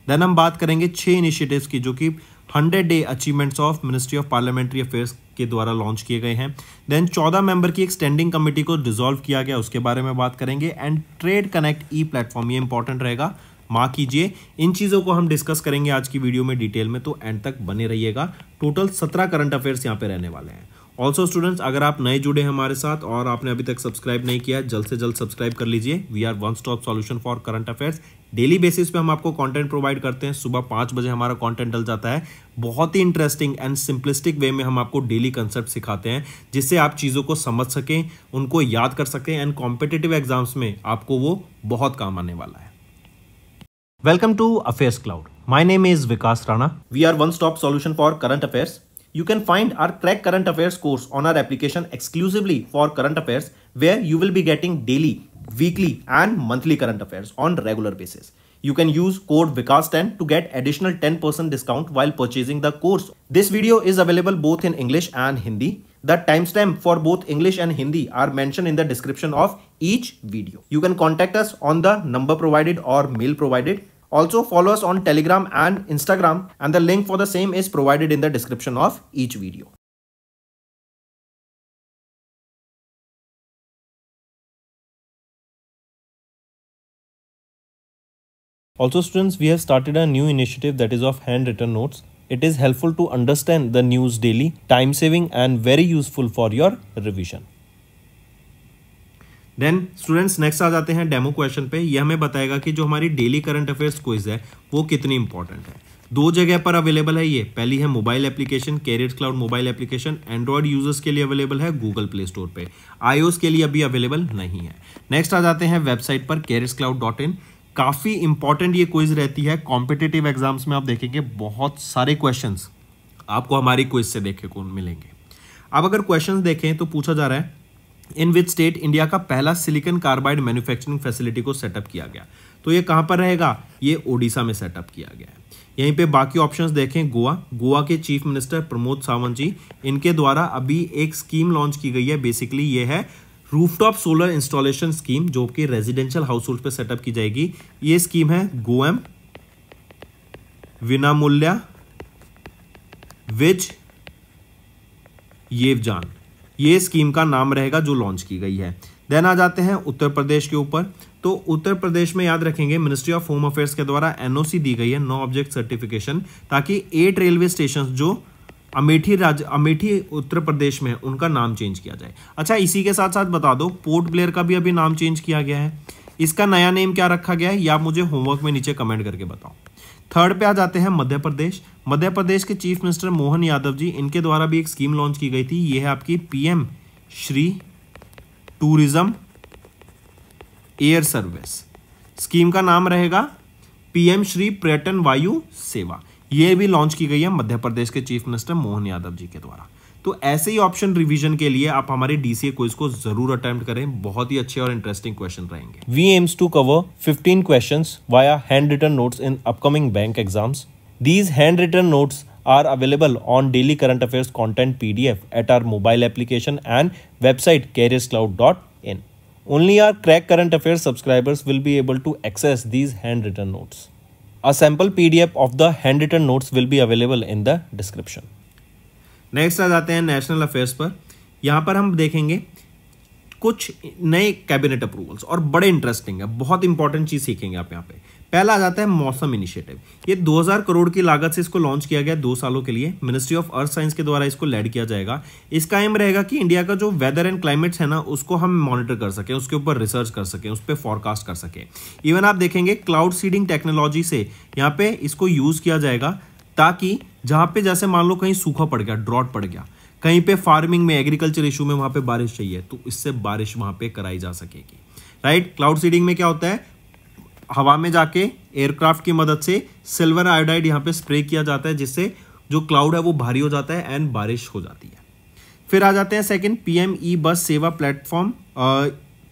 then हम बात करेंगे छः इनिशिएटिव्स की जो कि hundred day achievements of ministry of parliamentary affairs के द्वारा लॉन्च किए गए हैं देन चौदह मेंबर की एक स्टैंडिंग कमेटी को डिजोल्व किया गया उसके बारे में बात करेंगे and trade connect E platform ये इंपॉर्टेंट रहेगा माँ कीजिए इन चीज़ों को हम डिस्कस करेंगे आज की वीडियो में डिटेल में तो एंड तक बने रहिएगा टोटल सत्रह करंट अफेयर्स यहाँ पे रहने वाले हैं ऑल्सो स्टूडेंट्स अगर आप नए जुड़े हैं हमारे साथ और आपने अभी तक सब्सक्राइब नहीं किया जल्द से जल्द सब्सक्राइब कर लीजिए we are one stop solution for current affairs daily basis पे हम आपको कंटेंट प्रोवाइड करते हैं सुबह पाँच बजे हमारा कंटेंट डल जाता है बहुत ही इंटरेस्टिंग एंड सिंपलिस्टिक वे में हम आपको डेली कंसेप्ट सिखाते हैं जिससे आप चीज़ों को समझ सकें उनको याद कर सकें एंड कॉम्पिटेटिव एग्जाम्स में आपको वो बहुत काम आने वाला है welcome to affairs cloud my name is Vikas Rana we are one stop solution for current affairs You can find our Crack Current Affairs course on our application exclusively for current affairs where you will be getting daily, weekly and monthly current affairs on regular basis. You can use code vikas 10 to get additional 10% discount while purchasing the course. This video is available both in English and Hindi. The timestamp for both English and Hindi are mentioned in the description of each video. You can contact us on the number provided or mail provided. Also follow us on Telegram and Instagram and the link for the same is provided in the description of each video. Also students, we have started a new initiative that is of handwritten notes. It is helpful to understand the news daily, time saving and very useful for your revision. Then students next आ जाते हैं demo question पे यह हमें बताएगा कि जो हमारी डेली करंट अफेयर्स क्विज है वो कितनी इंपॉर्टेंट है दो जगह पर अवेलेबल है ये पहली है mobile application career cloud mobile application Android users के लिए अवेलेबल है गूगल प्ले स्टोर पे आईओएस के लिए अभी अवेलेबल नहीं है नेक्स्ट आ जाते हैं वेबसाइट पर कैरियर क्लाउड डॉट इन काफ़ी इंपॉर्टेंट ये क्विज रहती है कॉम्पिटेटिव एग्जाम्स में आप देखेंगे बहुत सारे क्वेश्चन आपको हमारी क्विज से देखे को मिलेंगे अब अगर क्वेश्चन देखें तो पूछा जा रहा है इन विच स्टेट इंडिया का पहला सिलिकन कार्बाइड मैन्युफैक्चरिंग फैसिलिटी को सेटअप किया गया तो ये कहां पर रहेगा ये ओडिशा में सेटअप किया गया है यहीं पे बाकी ऑप्शंस देखें गोवा गोवा के चीफ मिनिस्टर प्रमोद सावंत जी इनके द्वारा अभी एक स्कीम लॉन्च की गई है बेसिकली ये है रूफटॉप सोलर इंस्टॉलेशन स्कीम जो कि रेजिडेंशियल हाउस होल्ड पर सेटअप की जाएगी ये स्कीम है गोएम विनामूल्या विज येवजान ये स्कीम का नाम रहेगा जो लॉन्च की गई है देन आ जाते हैं उत्तर प्रदेश के ऊपर तो उत्तर प्रदेश में याद रखेंगे मिनिस्ट्री ऑफ होम अफेयर्स के द्वारा एनओसी दी गई है नो ऑब्जेक्ट सर्टिफिकेशन ताकि एट रेलवे स्टेशन जो अमेठी राज्य अमेठी उत्तर प्रदेश में उनका नाम चेंज किया जाए अच्छा इसी के साथ साथ बता दो पोर्ट ब्लेयर का भी अभी नाम चेंज किया गया है इसका नया नेम क्या रखा गया है या मुझे होमवर्क में नीचे कमेंट करके बताओ थर्ड पे आ जाते हैं मध्य प्रदेश मध्य प्रदेश के चीफ मिनिस्टर मोहन यादव जी इनके द्वारा भी एक स्कीम लॉन्च की गई थी ये है आपकी PM Shri tourism air service scheme का नाम रहेगा पीएम श्री पर्यटन वायु सेवा ये भी लॉन्च की गई है मध्य प्रदेश के चीफ मिनिस्टर मोहन यादव जी के द्वारा तो ऐसे ही ऑप्शन रिवीजन के लिए आप हमारे डीसीए क्विज को जरूर अटेम्प्ट करें बहुत ही अच्छे और इंटरेस्टिंग क्वेश्चन रहेंगे we aims to cover fifteen question via handwritten notes in upcoming bank exams these handwritten notes are available on daily current affair content P D F at our mobile application and website careers cloud dot in only our crack current affair subscribers will be able to access these handwritten notes a sample P D F of the handwritten notes will be available in the description next आ जाते हैं national affairs पर यहाँ पर हम देखेंगे कुछ नए कैबिनेट अप्रूवल्स और बड़े इंटरेस्टिंग है बहुत इंपॉर्टेंट चीज़ सीखेंगे आप यहाँ पे पहला आ जाता है मौसम इनिशिएटिव ये 2000 करोड़ की लागत से इसको लॉन्च किया गया दो सालों के लिए मिनिस्ट्री ऑफ अर्थ साइंस के द्वारा इसको लेड किया जाएगा इसका एम रहेगा कि इंडिया का जो वेदर एंड क्लाइमेट्स है ना उसको हम मॉनिटर कर सकें उसके ऊपर रिसर्च कर सकें उस पर फॉरकास्ट कर सकें इवन आप देखेंगे क्लाउड सीडिंग टेक्नोलॉजी से यहाँ पे इसको यूज़ किया जाएगा ताकि जहां पे जैसे मान लो कहीं सूखा पड़ गया ड्रॉट पड़ गया कहीं पे फार्मिंग में एग्रीकल्चर इशू में वहां पे बारिश चाहिए तो इससे बारिश वहां पे कराई जा सकेगी राइट क्लाउड सीडिंग में क्या होता है हवा में जाके एयरक्राफ्ट की मदद से सिल्वर आयोडाइड यहाँ पे स्प्रे किया जाता है जिससे जो क्लाउड है वो भारी हो जाता है एंड बारिश हो जाती है फिर आ जाते हैं सेकेंड पीएम ई बस सेवा प्लेटफॉर्म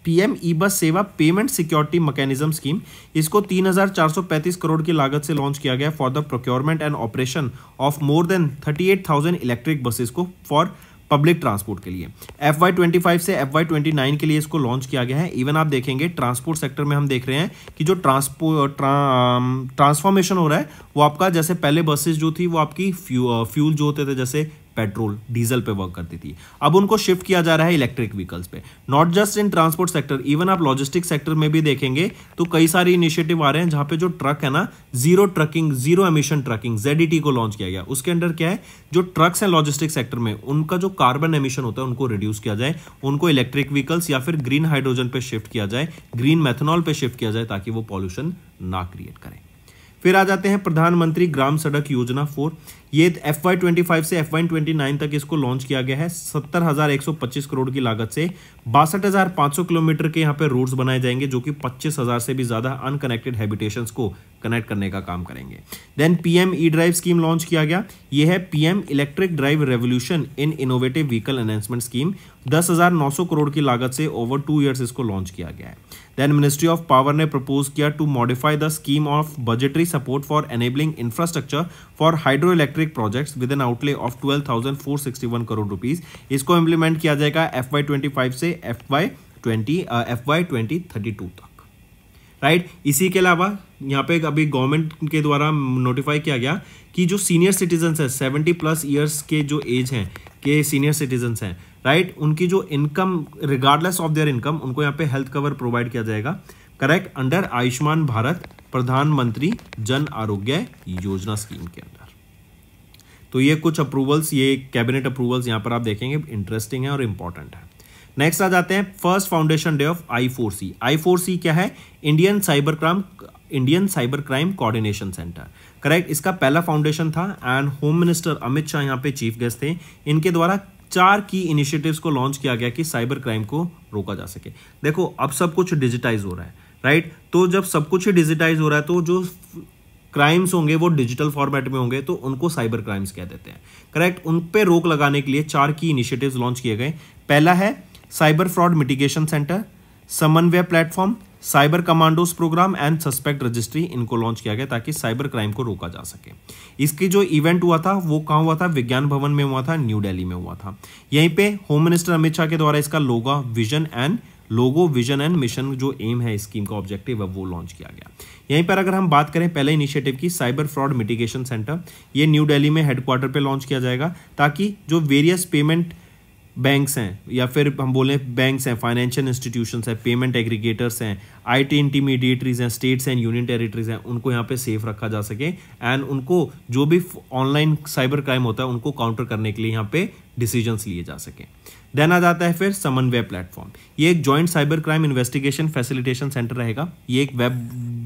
पीएम ई बस सेवा पेमेंट सिक्योरिटी मैकेनिज्म स्कीम इसको 3,435 करोड़ की लागत से लॉन्च किया गया for the procurement and operation of more than 38,000 electric buses को फॉर पब्लिक ट्रांसपोर्ट के लिए एफ वाई ट्वेंटी फाइव से एफ वाई ट्वेंटी नाइन के लिए इसको लॉन्च किया गया है इवन आप देखेंगे ट्रांसपोर्ट सेक्टर में हम देख रहे हैं कि जो ट्रांसपोर्ट ट्रांसफॉर्मेशन हो रहा है वो आपका जैसे पहले बसेस जो थी वो आपकी फ्यू, फ्यूल जो होते थे जैसे पेट्रोल डीजल पे वर्क करती थी अब उनको शिफ्ट किया जा रहा है इलेक्ट्रिक व्हीकल्स पे not just in transport sector even आप लॉजिस्टिक सेक्टर में भी देखेंगे तो कई सारे इनिशिएटिव आ रहे हैं जहां पे जो ट्रक है ना zero trucking zero emission trucking ZDT को लॉन्च किया गया उसके अंडर क्या है जो ट्रक्स हैं लॉजिस्टिक सेक्टर में उनका जो कार्बन एमिशन होता है उनको रिड्यूस किया जाए उनको इलेक्ट्रिक व्हीकल्स या फिर ग्रीन हाइड्रोजन पे शिफ्ट किया जाए ग्रीन मेथनॉल पर शिफ्ट किया जाए ताकि वो पॉल्यूशन ना क्रिएट करें फिर आ जाते हैं प्रधानमंत्री ग्राम सड़क योजना फोर ये एफ वाई ट्वेंटी फाइव से एफ वाई ट्वेंटी नाइन तक इसको लॉन्च किया गया है सत्तर हज़ार एक सौ पच्चीस करोड़ की लागत से बासठ हज़ार पांच सौ किलोमीटर के यहाँ पे रूट्स बनाए जाएंगे जो कि पच्चीस हज़ार से भी ज़्यादा अनकनेक्टेड हैबिटेशन को कनेक्ट करने का काम करेंगे then PM e drive scheme launch किया गया यह है PM electric drive revolution in innovative vehicle enhancement scheme दस हज़ार नौ सौ करोड़ की लागत से ओवर टू ईयर्स इसको लॉन्च किया गया है देन मिनिस्ट्री ऑफ पावर ने प्रपोज किया to modify the scheme of budgetary support for enabling infrastructure for hydro electric projects with an outlay of twelve thousand four sixty one crore rupees इसको implement किया जाएगा F Y twenty five से F Y twenty F Y twenty thirty two तक right right? इसी के अलावा यहाँ पे अभी गवर्नमेंट के द्वारा नोटिफाई किया गया कि जो सीनियर सिटीजन है सेवेंटी प्लस ईयर्स के जो एज हैं के सीनियर सिटीजन हैं राइट उनकी जो income regardless of their income उनको यहाँ पे हेल्थ कवर प्रोवाइड किया जाएगा करेक्ट अंडर आयुष्मान भारत प्रधानमंत्री जन आरोग्य योजना स्कीम के अंदर तो ये कुछ अप्रूवल्स ये कैबिनेट अप्रूवल्स यहाँ पर आप देखेंगे इंटरेस्टिंग है और इंपॉर्टेंट है नेक्स्ट आ जाते हैं first foundation day of I four C I four C क्या है Indian cyber crime Indian cyber crime coordination centre correct इसका पहला फाउंडेशन था and home minister Amit Shah यहाँ पे चीफ गेस्ट थे इनके द्वारा चार की इनिशिएटिव्स को लॉन्च किया गया कि साइबर क्राइम को रोका जा सके देखो अब सब कुछ डिजिटाइज हो रहा है राइट तो जब सब कुछ डिजिटाइज हो रहा है तो जो क्राइम्स होंगे वो डिजिटल फॉर्मेट में होंगे तो उनको साइबर क्राइम्स कह देते हैं करेक्ट उन पर रोक लगाने के लिए चार की इनिशिएटिव्स लॉन्च किए गए पहला है cyber fraud mitigation centre Samanvaya platform cyber commandos programme and suspect registry इनको लॉन्च किया गया ताकि साइबर क्राइम को रोका जा सके इसकी जो इवेंट हुआ था वो कहाँ हुआ था विज्ञान भवन में हुआ था न्यू दिल्ली में हुआ था यहीं पे होम मिनिस्टर अमित शाह के द्वारा इसका logo vision and logo vision and mission जो एम है स्कीम का ऑब्जेक्टिव है वो लॉन्च किया गया यहीं पर अगर हम बात करें पहले इनिशिएटिव की साइबर फ्रॉड मिटिगेशन सेंटर ये न्यू दिल्ली में हेडक्वार्टर पे लॉन्च किया जाएगा ताकि जो वेरियस पेमेंट बैंक्स हैं या फिर हम बोलें बैंक्स हैं फाइनेंशियल इंस्टीट्यूशन हैं पेमेंट एग्रीगेटर्स हैं आईटी इंटीमीडिएटरीज हैं स्टेट्स एंड यूनियन टेरिटरीज हैं उनको यहाँ पे सेफ रखा जा सके एंड उनको जो भी ऑनलाइन साइबर क्राइम होता है उनको काउंटर करने के लिए यहाँ पे डिसीजंस लिए जा सके देन आ जाता है फिर समन्वय प्लेटफॉर्म ये एक joint cyber crime investigation facilitation centre रहेगा ये एक वेब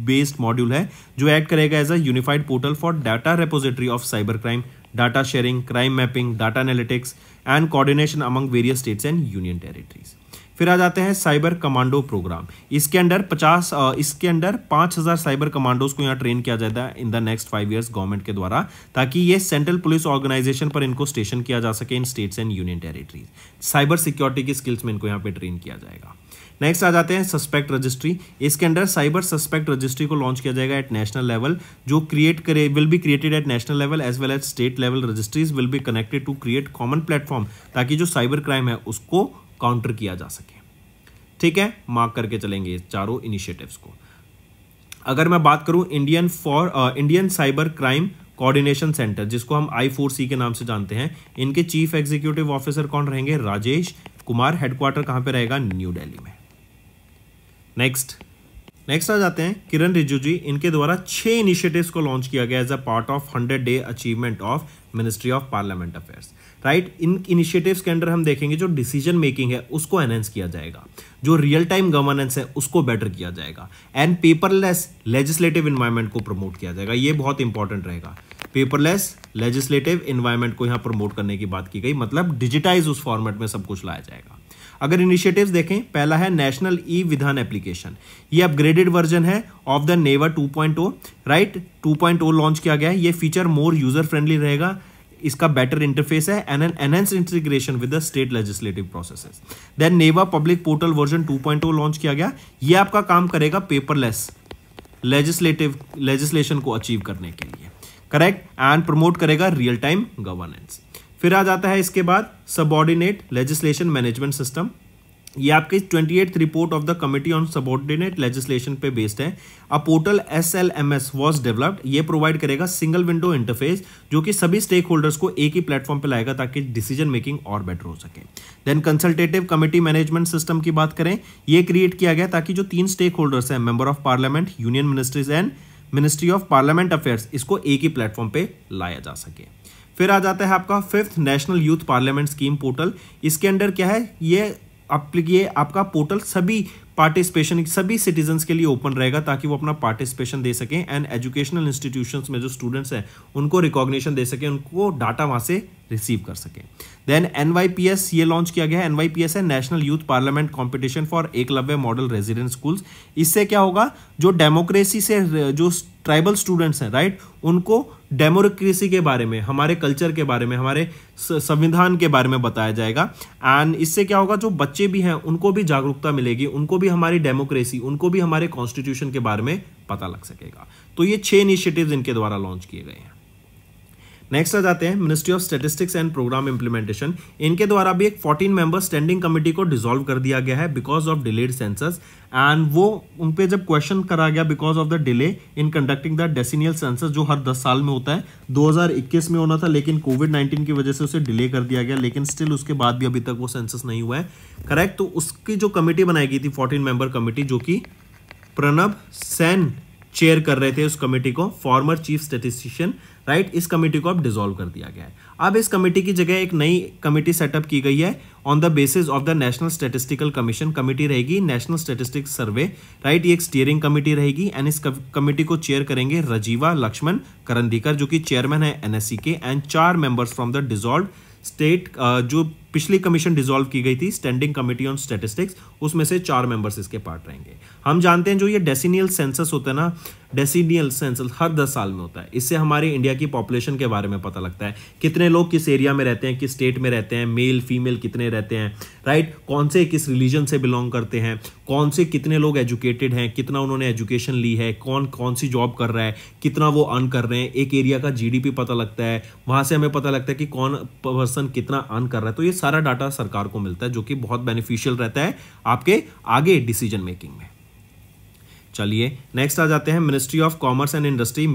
बेस्ड मॉड्यूल है जो एक्ट करेगा as a unified portal for data repository of cyber crime data sharing crime mapping data analytics and coordination among various states and union territories फिर आ जाते हैं साइबर कमांडो प्रोग्राम इसके under पचास इसके अंडर पाँच हज़ार साइबर कमांडोज को यहाँ ट्रेन किया जाता है in the next five years government के द्वारा ताकि ये सेंट्रल पुलिस ऑर्गेनाइजेशन पर इनको स्टेशन किया जा सके in states and union territories cyber security की स्किल्स में इनको यहाँ पे ट्रेन किया जाएगा नेक्स्ट आ जाते हैं सस्पेक्ट रजिस्ट्री इसके अंदर साइबर सस्पेक्ट रजिस्ट्री को लॉन्च किया जाएगा एट नेशनल लेवल जो क्रिएट करे will be created at national level as well as state level registries will be connected to create common platform ताकि जो साइबर क्राइम है उसको काउंटर किया जा सके ठीक है मार्क करके चलेंगे चारों इनिशिएटिव्स को अगर मैं बात करूं Indian for Indian cyber crime coordination centre जिसको हम आई फोर सी के नाम से जानते हैं इनके चीफ एग्जीक्यूटिव ऑफिसर कौन रहेंगे राजेश कुमार हेडक्वार्टर कहाँ पे रहेगा न्यू दिल्ली में नेक्स्ट नेक्स्ट आ जाते हैं किरण रिजू जी इनके द्वारा छह इनिशिएटिव्स को लॉन्च किया गया as a part of hundred day achievement of ministry of parliament affairs right in initiatives के अंदर हम देखेंगे जो डिसीजन मेकिंग है उसको एनहेंस किया जाएगा जो रियल टाइम गवर्नेंस है उसको बेटर किया जाएगा एंड पेपरलेस लेजिस्लेटिव इन्वायरमेंट को प्रमोट किया जाएगा ये बहुत इंपॉर्टेंट रहेगा पेपरलेस लेजिस्लेटिव इन्वायरमेंट को यहाँ प्रमोट करने की बात की गई मतलब डिजिटाइज उस फॉर्मेट में सब कुछ लाया जाएगा अगर इनिशिएटिव देखें पहला है नेशनल ई विधान एप्लीकेशन ये अपग्रेडेड वर्जन है of the NeVA 2.0 right 2.0 launch किया गया है ये फीचर मोर यूजर फ्रेंडली रहेगा इसका बेटर इंटरफेस है and an enhance integration with the state legislative process then NeVA public portal version 2.0 launch किया गया ये आपका काम करेगा पेपरलेस लेजिस्लेटिव लेजिस्लेशन को अचीव करने के लिए करेक्ट एंड प्रमोट करेगा रियल टाइम गवर्नेंस फिर आ जाता है इसके बाद सबॉर्डिनेट लेजिस्लेशन मैनेजमेंट सिस्टम ये आपके twenty eight report of the committee on subordinate legislation पे बेस्ड है a portal S L M S was developed ये प्रोवाइड करेगा सिंगल विंडो इंटरफेस जो कि सभी स्टेक होल्डर्स को एक ही प्लेटफॉर्म पे लाएगा ताकि डिसीजन मेकिंग और बेटर हो सके then consultative committee management system की बात करें ये क्रिएट किया गया ताकि जो तीन स्टेक होल्डर्स हैं member of parliament union ministries and ministry of parliament affairs इसको एक ही प्लेटफॉर्म पे लाया जा सके फिर आ जाता है आपका fifth national youth parliament scheme portal इसके अंडर क्या है ये ये आपका पोर्टल सभी पार्टिसिपेशन सभी सिटीजन्स के लिए ओपन रहेगा ताकि वो अपना पार्टिसिपेशन दे सकें एंड एजुकेशनल इंस्टीट्यूशंस में जो स्टूडेंट्स हैं उनको रिकॉग्निशन दे सकें उनको डाटा वहाँ से रिसीव कर सकें देन एन ये लॉन्च किया गया है एन है national youth parliament competition for Eklavya model resident school इससे क्या होगा जो डेमोक्रेसी से जो ट्राइबल स्टूडेंट्स हैं राइट उनको डेमोक्रेसी के बारे में हमारे कल्चर के बारे में हमारे संविधान के बारे में बताया जाएगा एंड इससे क्या होगा जो बच्चे भी हैं उनको भी जागरूकता मिलेगी उनको भी हमारी डेमोक्रेसी उनको भी हमारे कॉन्स्टिट्यूशन के बारे में पता लग सकेगा तो ये छः इनिशिएटिव्स इनके द्वारा लॉन्च किए गए हैं नेक्स्ट आ जाते हैं ministry of statistics and programme implementation इनके द्वारा भी एक 14 मेंबर स्टैंडिंग कमेटी को डिसॉल्व कर दिया गया है because of delayed census and वो उन पर जब क्वेश्चन करा गया because of the delay in conducting the decennial census जो हर 10 साल में होता है 2021 में होना था लेकिन कोविड 19 की वजह से उसे डिले कर दिया गया लेकिन स्टिल उसके बाद भी अभी तक वो सेंसस नहीं हुआ है करेक्ट तो उसकी जो कमेटी बनाई गई थी फोर्टीन मेंबर कमेटी जो कि प्रणब सेन चेयर कर रहे थे उस कमेटी को फॉर्मर चीफ स्टेटिस्टिशियन राइट इस कमेटी को अब डिसॉल्व कर दिया गया है अब इस कमेटी की जगह एक नई कमेटी सेटअप की गई है on the basis of the national statistical commission committee रहेगी नेशनल स्टेटिस्टिक सर्वे राइट ये एक स्टीयरिंग कमेटी रहेगी एंड इस कमेटी को चेयर करेंगे रजीवा लक्ष्मण करंदीकर जो कि चेयरमैन है एनएससी के एंड चार members from the dissolve state जो पिछली कमीशन डिसॉल्व की गई थी स्टैंडिंग कमेटी ऑन स्टैटिस्टिक्स उसमें से चार मेंबर्स इसके पार्ट रहेंगे हम जानते हैं जो ये डेसिनियल सेंसस होता है ना डेसिनियल सेंसस हर दस साल में होता है इससे हमारे इंडिया की पॉपुलेशन के बारे में पता लगता है कितने लोग किस एरिया में रहते हैं किस स्टेट में रहते हैं मेल फीमेल कितने रहते हैं राइट कौन से किस रिलीजन से बिलोंग करते हैं कौन से कितने लोग एजुकेटेड हैं कितना उन्होंने एजुकेशन ली है कौन कौन सी जॉब कर रहा है कितना वो अर्न कर रहे हैं एक एरिया का जी पता लगता है वहाँ से हमें पता लगता है कि कौन पर्सन कितना अर्न कर रहा है तो ये सारा डाटा सरकार को मिलता है जो कि बहुत बेनिफिशियल रहता है आपके आगे डिसीजन मेकिंग में चलिए नेक्स्ट आ जाते हैं ministry of commerce and industry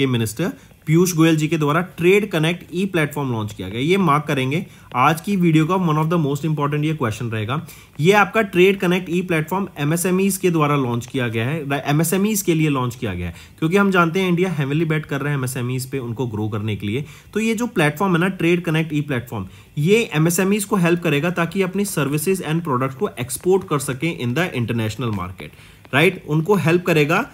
के मिनिस्टर पीयूष गोयल जी के द्वारा ट्रेड कनेक्ट ई प्लेटफॉर्म लॉन्च किया गया ये मार्क करेंगे आज की वीडियो का one of the most important ये क्वेश्चन रहेगा ये आपका ट्रेड कनेक्ट ई प्लेटफॉर्म एमएसएमईज के द्वारा लॉन्च किया गया है एमएसएमईज के लिए लॉन्च किया गया है क्योंकि हम जानते हैं इंडिया हेविली बैट कर रहे हैं एमएसएमईज पे उनको ग्रो करने के लिए तो ये जो प्लेटफॉर्म है ना ट्रेड कनेक्ट ई प्लेटफॉर्म ये एमएसएमईज को हेल्प करेगा ताकि अपनी सर्विसेज एंड प्रोडक्ट को एक्सपोर्ट कर सकें in the international market right उनको हेल्प करेगा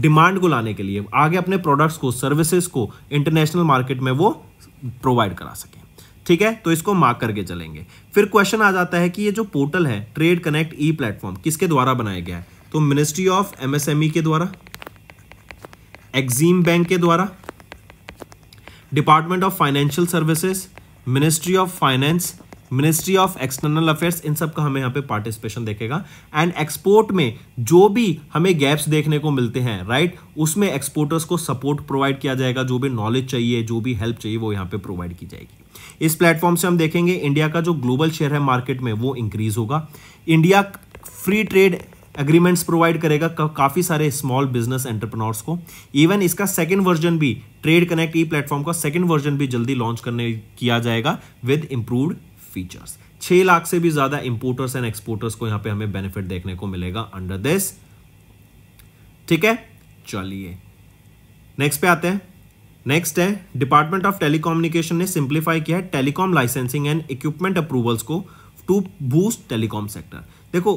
डिमांड को लाने के लिए आगे अपने प्रोडक्ट्स को सर्विसेज को इंटरनेशनल मार्केट में वो प्रोवाइड करा सके ठीक है तो इसको मार्क करके चलेंगे फिर क्वेश्चन आ जाता है कि ये जो पोर्टल है ट्रेड कनेक्ट ई प्लेटफॉर्म किसके द्वारा बनाया गया है तो मिनिस्ट्री ऑफ एमएसएमई के द्वारा एक्जीम बैंक के द्वारा department of financial services ministry of finance ministry of external affairs इन सब का हमें यहाँ पे पार्टिसिपेशन देखेगा एंड एक्सपोर्ट में जो भी हमें गैप्स देखने को मिलते हैं राइट उसमें एक्सपोर्टर्स को सपोर्ट प्रोवाइड किया जाएगा जो भी नॉलेज चाहिए जो भी हेल्प चाहिए वो यहाँ पे प्रोवाइड की जाएगी इस प्लेटफॉर्म से हम देखेंगे इंडिया का जो ग्लोबल शेयर है मार्केट में वो इंक्रीज होगा India free trade agreements provide करेगा का, काफ़ी सारे स्मॉल बिजनेस एंटरप्रनोर्स को इवन इसका सेकंड वर्जन भी ट्रेड कनेक्ट ई प्लेटफॉर्म का सेकंड वर्जन भी जल्दी लॉन्च करने किया जाएगा विद इंप्रूव्ड फीचर्स छह लाख से भी ज्यादा इंपोर्टर्स एंड एक्सपोर्टर्स को यहां पे हमें बेनिफिट देखने को मिलेगा अंडर दिस ठीक है चलिए नेक्स्ट पे आते हैं नेक्स्ट है डिपार्टमेंट ऑफ टेलीकॉम्युनिकेशन ने सिंप्लीफाई किया है telecom licensing and equipment approvals को टू बूस्ट टेलीकॉम सेक्टर देखो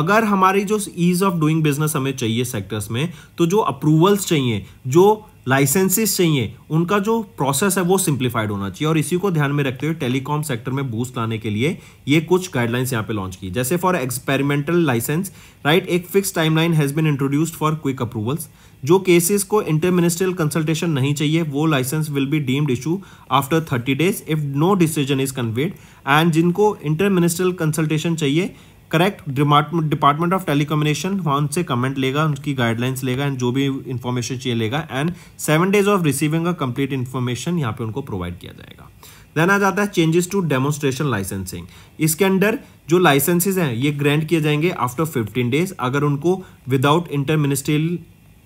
अगर हमारी जो ईज ऑफ डूइंग बिजनेस हमें चाहिए सेक्टर्स में तो जो अप्रूवल्स चाहिए जो लाइसेंसेस चाहिए उनका जो प्रोसेस है वो सिंप्लीफाइड होना चाहिए और इसी को ध्यान में रखते हुए टेलीकॉम सेक्टर में बूस्ट लाने के लिए ये कुछ गाइडलाइंस यहाँ पे लॉन्च की जैसे फॉर एक्सपेरिमेंटल लाइसेंस राइट एक fix timeline has been introduced for quick approvals जो केसेस को इंटर मिनिस्ट्रियल कंसल्टेशन नहीं चाहिए वो license will be deemed issue after thirty days if no decision is conveyed and जिनको inter ministerial consultation चाहिए correct department of telecommunication वहाँ उनसे comment लेगा उनकी गाइडलाइंस लेगा एंड जो भी इन्फॉर्मेशन चाहिए लेगा and seven days of receiving a complete information यहाँ पे उनको प्रोवाइड किया जाएगा देन आ जाता है चेंजेस टू डेमोस्ट्रेशन लाइसेंसिंग इसके अंडर जो लाइसेंसेज हैं ये ग्रैंड किए जाएंगे आफ्टर फिफ्टीन डेज अगर उनको without inter ministerial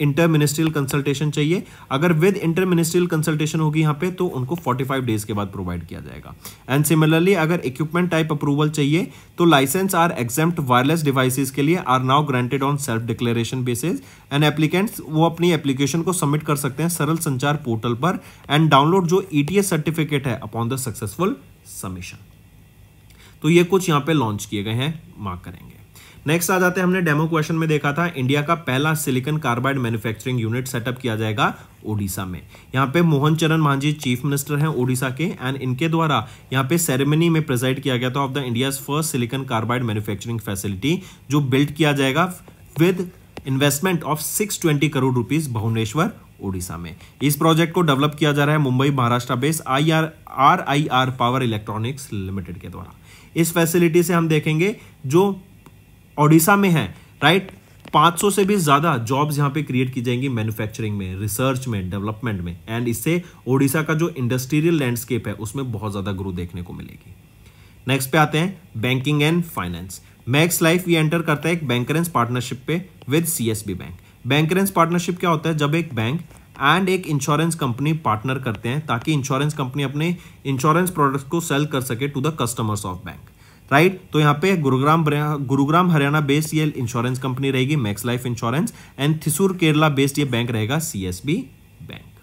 inter ministerial consultation चाहिए अगर विद इंटर मिनिस्ट्रियल कंसल्टेशन होगी यहाँ पे तो उनको 45 डेज के बाद प्रोवाइड किया जाएगा एंड सिमिलरली अगर इक्विपमेंट टाइप अप्रूवल चाहिए तो license are exempt wireless devices के लिए are now granted on self declaration basis and applicants वो अपनी एप्लीकेशन को सबमिट कर सकते हैं सरल संचार पोर्टल पर एंड डाउनलोड जो ई e सर्टिफिकेट है अपॉन द सक्सेसफुल सबमिशन तो ये कुछ यहाँ पे लॉन्च किए गए हैं मार्क करेंगे नेक्स्ट आ जाते हैं हमने डेमो क्वेश्चन में देखा था इंडिया का पहला silicon carbide manufacturing unit setup किया जाएगा ओडिशा में यहाँ पे मोहन चरण मांझी चीफ मिनिस्टर हैं ओडिशा के एंड इनके द्वारा यहाँ पे सेरेमनी में प्रेजाइड किया गया था of the India's first silicon carbide manufacturing facility जो बिल्ड किया जाएगा with investment of six crore rupees Bhubaneswar Odisha में इस प्रोजेक्ट को डेवलप किया जा रहा है Mumbai Maharashtra base I R I R power electronics limited के द्वारा इस फैसिलिटी से हम देखेंगे जो ओडिशा में है राइट 500 से भी ज़्यादा जॉब्स यहां पे क्रिएट की जाएंगी मैन्युफैक्चरिंग में रिसर्च में डेवलपमेंट में एंड इससे ओडिशा का जो इंडस्ट्रियल लैंडस्केप है उसमें बहुत ज़्यादा ग्रोथ देखने को मिलेगी नेक्स्ट पे आते हैं banking and finance Max Life ये एंटर करता है एक बैंकरेंस पार्टनरशिप पे with CSB bank bancassurance partnership क्या होता है जब एक बैंक एंड एक इंश्योरेंस कंपनी पार्टनर करते हैं ताकि इंश्योरेंस कंपनी अपने इंश्योरेंस प्रोडक्ट्स को सेल कर सके to the customers of bank right तो यहाँ पे गुरुग्राम गुरुग्राम हरियाणा बेस्ड ये इंश्योरेंस कंपनी रहेगी Max Life insurance and Thrissur Kerala based ये बैंक रहेगा सीएसबी बैंक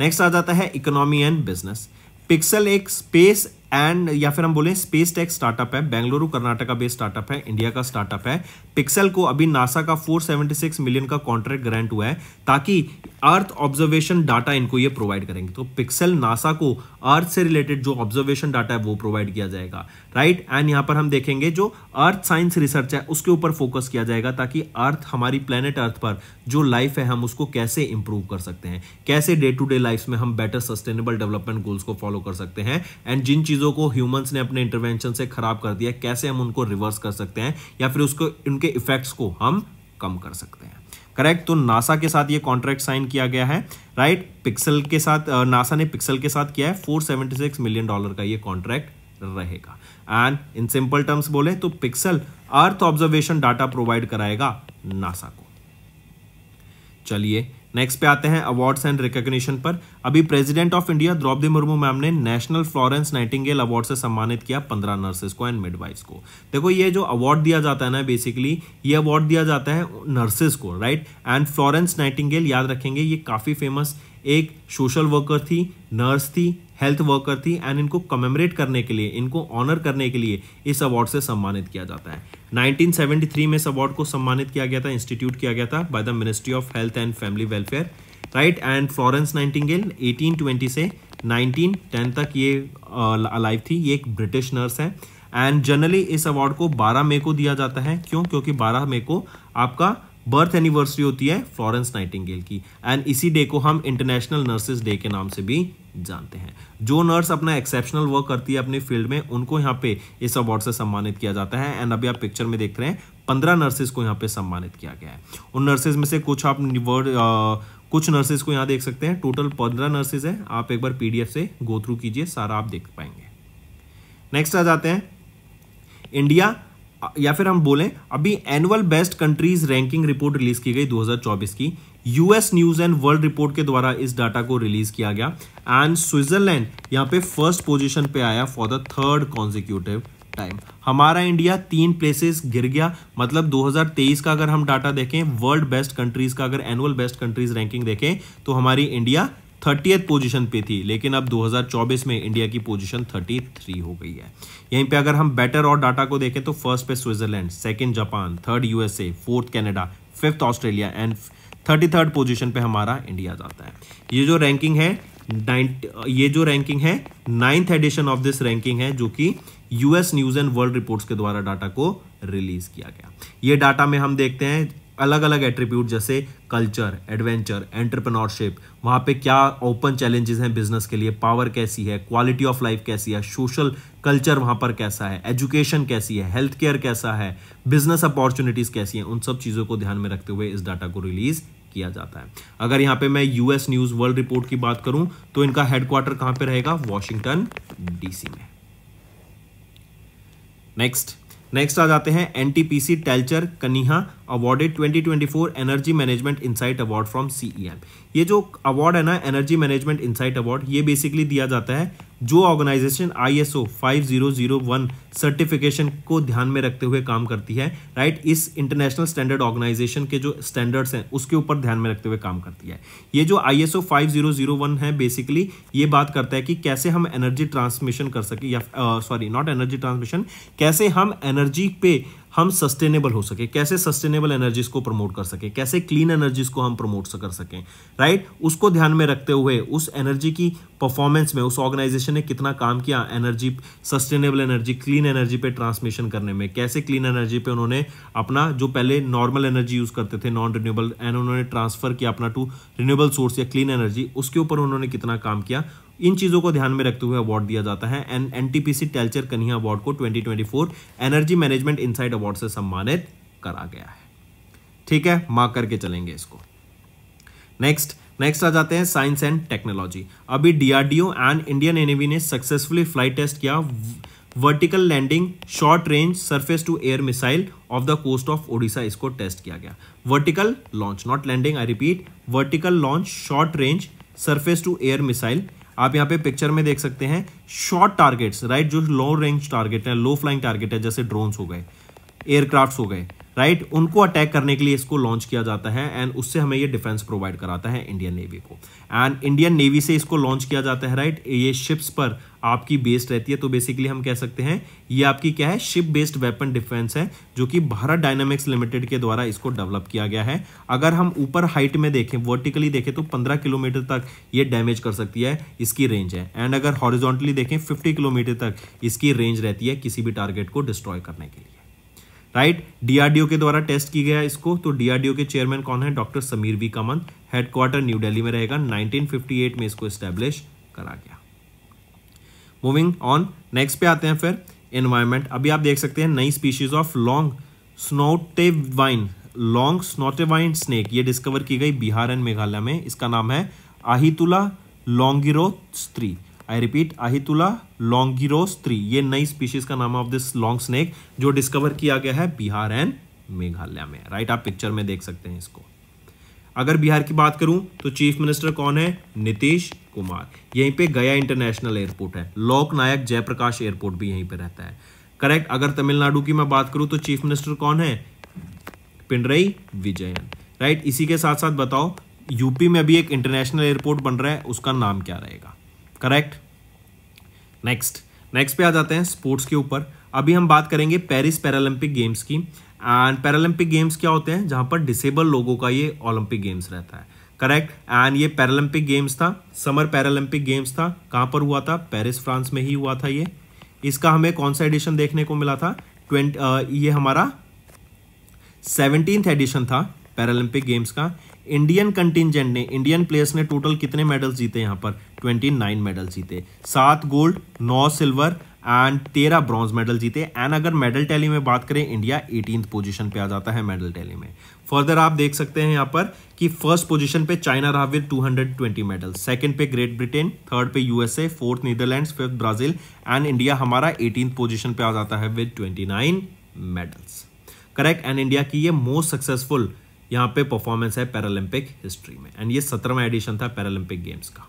नेक्स्ट आ जाता है इकोनॉमी एंड बिजनेस पिक्सल एक स्पेस एंड या फिर हम बोलें स्पेस टेक स्टार्टअप है बेंगलुरु कर्नाटक का बेस्ड स्टार्टअप है इंडिया का स्टार्टअप है पिक्सल को अभी नासा का 476 मिलियन का कॉन्ट्रैक्ट ग्रांट हुआ है ताकि अर्थ ऑब्जर्वेशन डाटा इनको ये प्रोवाइड करेंगे तो पिक्सल नासा को अर्थ से रिलेटेड जो ऑब्जर्वेशन डाटा है वो प्रोवाइड किया जाएगा राइट right? एंड यहाँ पर हम देखेंगे जो अर्थ साइंस रिसर्च है उसके ऊपर फोकस किया जाएगा ताकि अर्थ हमारी प्लेनेट अर्थ पर जो लाइफ है हम उसको कैसे इंप्रूव कर सकते हैं कैसे डे टू डे लाइफ में हम बेटर सस्टेनेबल डेवलपमेंट गोल्स को फॉलो कर सकते हैं एंड जिन चीज़ों चीज़ों को ह्यूमंस ने अपने इंटरवेंशन से ख़राब कर दिया कैसे हम उनको रिवर्स कर सकते हैं या फिर उसको उनके इफेक्ट्स को हम कम कर सकते हैं करेक्ट तो नासा के साथ ये कॉन्ट्रैक्ट साइन किया गया है राइट right? पिक्सल के साथ नासा ने पिक्सल के साथ किया है 476 मिलियन डॉलर का ये कॉन्ट्रैक्ट रहेगा एंड इन सिंपल टर्म्स बोले तो Pixxel earth observation data provide कराएगा नासा को चलिए नेक्स्ट पे आते हैं अवार्ड्स एंड रिकॉग्निशन पर अभी president of India Droupadi Murmu ma'am ने नेशनल फ्लोरेंस नाइटिंगेल अवार्ड से सम्मानित किया पंद्रह नर्सेज को एंड मिडवाइफ्स को देखो ये जो अवार्ड दिया जाता है ना बेसिकली ये अवार्ड दिया जाता है नर्सेज को राइट एंड फ्लोरेंस नाइटिंगेल याद रखेंगे ये काफ़ी फेमस एक सोशल वर्कर थी नर्स थी हेल्थ वर्कर थी एंड इनको कमेमरेट करने के लिए इनको ऑनर करने के लिए इस अवार्ड से सम्मानित किया जाता है 1973 में इस अवार्ड को सम्मानित किया गया था इंस्टीट्यूट किया गया था by the ministry of health and family welfare right and Florence Nightingale 1820 से 1910 तक ये अलाइव uh, थी ये एक ब्रिटिश नर्स है एंड जनरली इस अवार्ड को 12 मई को दिया जाता है क्यों क्योंकि 12 मई को आपका बर्थ एनिवर्सरी होती है फ्लोरेंस नाइटिंगेल की एंड इसी डे को हम इंटरनेशनल नर्सेज डे के नाम से भी जानते हैं जो नर्स अपना एक्सेप्शनल वर्क करती है अपने फील्ड में उनको यहाँ पे इस अवार्ड से सम्मानित किया जाता है एंड अभी आप पिक्चर में देख रहे हैं पंद्रह नर्सेज को यहाँ पे सम्मानित किया गया है उन नर्सेज में से कुछ आप वर्ड कुछ नर्सेज को यहाँ देख सकते हैं टोटल पंद्रह नर्सेज हैं आप एक बार पीडीएफ से गो थ्रू कीजिए सारा आप देख पाएंगे नेक्स्ट आ जाते हैं इंडिया या फिर हम बोलें अभी annual best countries ranking report release की गई 2024 की US news and world report के द्वारा इस डाटा को रिलीज किया गया एंड स्विट्जरलैंड यहाँ पे फर्स्ट पोजिशन पे आया for the third consecutive time हमारा इंडिया तीन प्लेसेस गिर गया मतलब 2023 का अगर हम डाटा देखें वर्ल्ड बेस्ट कंट्रीज का अगर एनुअल बेस्ट कंट्रीज रैंकिंग देखें तो हमारी इंडिया थर्टीथ पोजीशन पे थी लेकिन अब 2024 में इंडिया की पोजीशन 33 हो गई है यहीं पे अगर हम बेटर और डाटा को देखें तो फर्स्ट पे Switzerland second Japan third USA fourth Canada fifth Australia and thirty third position पर हमारा इंडिया जाता है ये जो रैंकिंग है ये जो रैंकिंग है ninth edition of this ranking है जो कि US news and world reports के द्वारा डाटा को रिलीज किया गया ये डाटा में हम देखते हैं अलग अलग एट्रीब्यूट जैसे कल्चर एडवेंचर एंटरप्रेन्योरशिप वहाँ पे क्या ओपन चैलेंजेस हैं बिजनेस के लिए पावर कैसी है क्वालिटी ऑफ लाइफ कैसी है सोशल कल्चर वहाँ पर कैसा है एजुकेशन कैसी है हेल्थ केयर कैसा है बिजनेस अपॉर्चुनिटीज़ कैसी हैं उन सब चीज़ों को ध्यान में रखते हुए इस डाटा को रिलीज़ किया जाता है अगर यहाँ पे मैं यूएस न्यूज वर्ल्ड रिपोर्ट की बात करूं तो इनका हेडक्वार्टर कहां पे रहेगा वॉशिंगटन डीसी में नेक्स्ट नेक्स्ट आ जाते हैं NTPC Talcher Kaniha awarded 2024 energy management insight award from CEM ये जो अवार्ड है ना एनर्जी मैनेजमेंट इनसाइट अवार्ड ये बेसिकली दिया जाता है जो ऑर्गेनाइजेशन आई एस सर्टिफिकेशन को ध्यान में रखते हुए काम करती है राइट इस इंटरनेशनल स्टैंडर्ड ऑर्गेनाइजेशन के जो स्टैंडर्ड्स हैं उसके ऊपर ध्यान में रखते हुए काम करती है ये जो आई एस है बेसिकली ये बात करता है कि कैसे हम एनर्जी ट्रांसमिशन कर सके या सॉरी नॉट एनर्जी ट्रांसमिशन कैसे हम एनर्जी पे हम सस्टेनेबल हो सके कैसे सस्टेनेबल एनर्जीज को प्रमोट कर सके कैसे क्लीन एनर्जीज को हम प्रमोट कर सकें राइट उसको ध्यान में रखते हुए उस एनर्जी की परफॉर्मेंस में उस ऑर्गेनाइजेशन ने कितना काम किया energy sustainable energy clean energy पे ट्रांसमिशन करने में कैसे क्लीन एनर्जी पे उन्होंने अपना जो पहले नॉर्मल एनर्जी यूज़ करते थे नॉन रिन्यूएबल एंड उन्होंने ट्रांसफर किया अपना टू रिन्यूएबल सोर्स या क्लीन एनर्जी उसके ऊपर उन्होंने कितना काम किया इन चीज़ों को ध्यान में रखते हुए अवार्ड दिया जाता है and NTPC Talcher Kaniha award को 2024 एनर्जी मैनेजमेंट इनसाइड अवार्ड से सम्मानित करा गया है ठीक है मार्क करके चलेंगे इसको नेक्स्ट नेक्स्ट आ जाते हैं साइंस एंड टेक्नोलॉजी अभी डीआरडीओ एंड इंडियन एनेवी ने सक्सेसफुली फ्लाइट टेस्ट किया vertical landing short range surface to air missile off the coast of Odisha इसको टेस्ट किया गया vertical launch not landing I repeat vertical launch short range surface to air missile आप यहाँ पे picture में देख सकते हैं शॉर्ट टारगेट्स राइट जो लो रेंज टारगेट है लो फ्लाइंग टारगेट है जैसे ड्रोन्स हो गए एयरक्राफ्ट हो गए राइट right? उनको अटैक करने के लिए इसको लॉन्च किया जाता है एंड उससे हमें ये डिफेंस प्रोवाइड कराता है इंडियन नेवी को एंड इंडियन नेवी से इसको लॉन्च किया जाता है राइट right? ये शिप्स पर आपकी बेस्ड रहती है तो बेसिकली हम कह सकते हैं ये आपकी क्या है शिप बेस्ड वेपन डिफेंस है जो कि भारत डायनामिक्स लिमिटेड के द्वारा इसको डेवलप किया गया है अगर हम ऊपर हाइट में देखें वर्टिकली देखें तो 15 किलोमीटर तक ये डैमेज कर सकती है इसकी रेंज है एंड अगर हॉरिजॉन्टली देखें 50 किलोमीटर तक इसकी रेंज रहती है किसी भी टारगेट को डिस्ट्रॉय करने के लिए राइट डीआरडीओ के द्वारा टेस्ट किया गया इसको तो डीआरडीओ के चेयरमैन कौन है doctor Samir V Kamat headquarter New Delhi में रहेगा नाइनटीन में इसको स्टैब्लिश करा गया मूविंग ऑन नेक्स्ट पे आते हैं फिर एनवायरमेंट अभी आप देख सकते हैं नई species of long snouted vine long snouted vine snake ये डिस्कवर की गई बिहार एंड मेघालय में इसका नाम है आहितुला लॉन्गिरो स्त्री आई रिपीट आहितुला लॉन्गिरो स्त्री ये नई स्पीशीज का नाम है ऑफ दिस लॉन्ग स्नेक जो डिस्कवर किया गया है बिहार एंड मेघालय में राइट right? आप पिक्चर में देख सकते हैं इसको अगर बिहार की बात करूं तो चीफ मिनिस्टर कौन है नीतीश कुमार यहीं पे गया इंटरनेशनल एयरपोर्ट है लोक नायक जयप्रकाश एयरपोर्ट भी यहीं पे रहता है करेक्ट अगर तमिलनाडु की मैं बात करूं तो चीफ मिनिस्टर कौन है पिंडरई विजयन राइट इसी के साथ साथ बताओ यूपी में अभी एक इंटरनेशनल एयरपोर्ट बन रहा है उसका नाम क्या रहेगा करेक्ट नेक्स्ट नेक्स्ट पे आ जाते हैं स्पोर्ट्स के ऊपर अभी हम बात करेंगे पेरिस पैरालंपिक गेम्स की एंड पैरालंपिक गेम्स क्या होते हैं जहां पर डिसेबल लोगों का ये ओलंपिक गेम्स रहता है करेक्ट एंड ये पैरालंपिक गेम्स था समर पैरालंपिक गेम्स था कहाँ पर हुआ था पेरिस फ्रांस में ही हुआ था ये इसका हमें कौन सा एडिशन देखने को मिला था ट्वेंट ये हमारा सेवनटीन एडिशन था पैरालंपिक गेम्स का इंडियन कंटिजेंट ने इंडियन प्लेयर्स ने टोटल कितने मेडल्स जीते यहाँ पर ट्वेंटी नाइन मेडल जीते सात गोल्ड नौ सिल्वर एंड तेरह ब्रॉन्ज मेडल जीते एंड अगर मेडल टैली में बात करें इंडिया एटीन पोजीशन पे आ जाता है मेडल टैली में फर्दर आप देख सकते हैं यहाँ पर कि फर्स्ट पोजीशन पे चाइना रहा विद 220 मेडल सेकंड पे ग्रेट ब्रिटेन थर्ड पे USA fourth Netherlands fifth Brazil and India हमारा एटीन पोजीशन पे आ जाता है with 29 medals correct and India की ये मोस्ट सक्सेसफुल यहाँ पे परफॉर्मेंस है पैरालंपिक हिस्ट्री में एंड ये सत्रहवा एडिशन था पैरालंपिक गेम्स का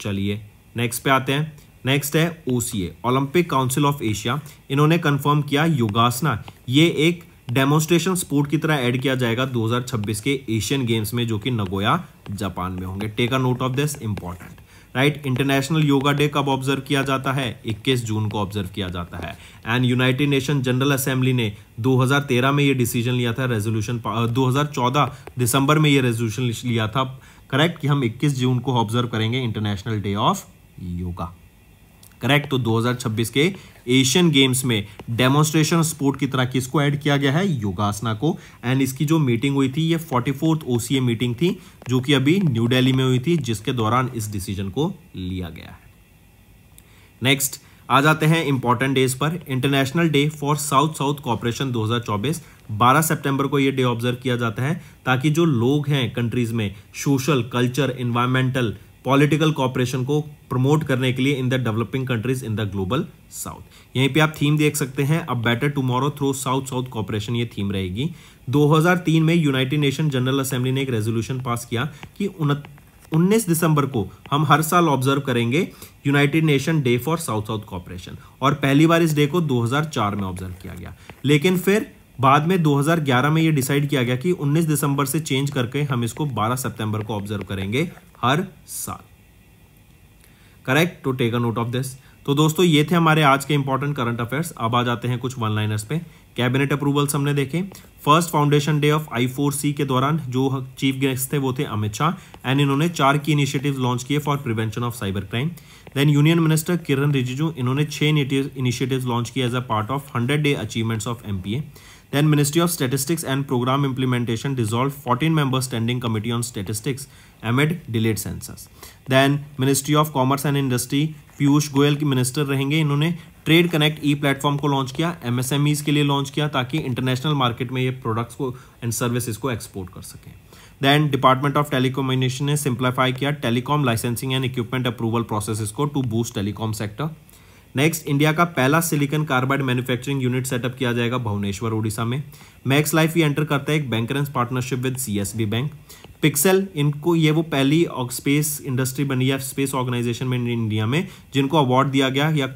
चलिए नेक्स्ट पे आते हैं नेक्स्ट है O OCA Olympic council of Asia इन्होंने कंफर्म किया योगासना ये एक डेमोन्स्ट्रेशन स्पोर्ट की तरह ऐड किया जाएगा 2026 के एशियन गेम्स में जो कि नगोया जापान में होंगे take a note of this important right international yoga day कब ऑब्जर्व किया जाता है 21 जून को ऑब्जर्व किया जाता है and United Nation general assembly ने 2013 में ये डिसीजन लिया था रेजोल्यूशन दो हजार दिसंबर में ये रेजोल्यूशन लिया था करेक्ट कि हम इक्कीस जून को ऑब्जर्व करेंगे international day of yoga correct तो 2026 के एशियन गेम्स में डेमोन्स्ट्रेशन स्पोर्ट की तरह किसको ऐड किया गया है योगासना को एंड इसकी जो मीटिंग हुई थी ये फोर्टी फोर्थ ओसीए मीटिंग थी जो कि अभी न्यू दिल्ली में हुई थी जिसके दौरान इस डिसीजन को लिया गया है नेक्स्ट आ जाते हैं इंपॉर्टेंट डेज पर international day for south south cooperation 2024 12 सितंबर को ये डे ऑब्जर्व किया जाता है ताकि जो लोग हैं कंट्रीज में social culture environmental political cooperation को प्रमोट करने के लिए in the developing countries in the global south यहीं पे आप थीम देख सकते हैं अब better tomorrow through south south cooperation ये थीम रहेगी 2003 में यूनाइटेड नेशन जनरल असेंबली ने एक रेजोल्यूशन पास किया कि उन्नीस दिसंबर को हम हर साल ऑब्जर्व करेंगे United Nation day for south south cooperation और पहली बार इस डे को 2004 में ऑब्जर्व किया गया लेकिन फिर बाद में 2011 में ये डिसाइड किया गया कि 19 दिसंबर से चेंज करके हम इसको 12 सितंबर को ऑब्जर्व करेंगे हर साल correct to take a note of this तो दोस्तों ये थे हमारे आज के इंपॉर्टेंट करंट अफेयर्स अब आ जाते हैं कुछ वन लाइनर्स पे कैबिनेट अप्रूवल्स हमने देखे first foundation day of I four C के दौरान जो चीफ गेस्ट थे वो थे अमित शाह एंड इन्होंने चार की इनिशिएटिव्स लॉन्च किए for prevention of cyber crime then union minister Kiran Rijiju इन्होंने छह इनिशिएटिव्स लॉन्च किए as a part of hundred day achievements of MPA Then Ministry of Statistics and Program Implementation dissolved 14 member standing committee on statistics amid delayed census. Then Ministry of Commerce and Industry piyush Goyal के minister रहेंगे इन्होंने trade connect ई platform को launch किया MSMEs के लिए launch किया ताकि international market में ये प्रोडक्ट्स को एंड सर्विसेज को एक्सपोर्ट कर सकें देन डिपार्टमेंट ऑफ टेलीकम्युनिकेशन ने सिंप्लीफाई किया telecom licensing and equipment approval process को to boost telecom sector next India का पहला silicon carbide manufacturing unit setup किया जाएगा भुवनेश्वर उड़ीसा में मैक्स लाइफ ये एंटर करता है एक bancassurance partnership with C bank Pixxel इनको ये वो पहली स्पेस इंडस्ट्री बनी है स्पेस ऑर्गेनाइजेशन में इंडिया में जिनको अवार्ड दिया गया या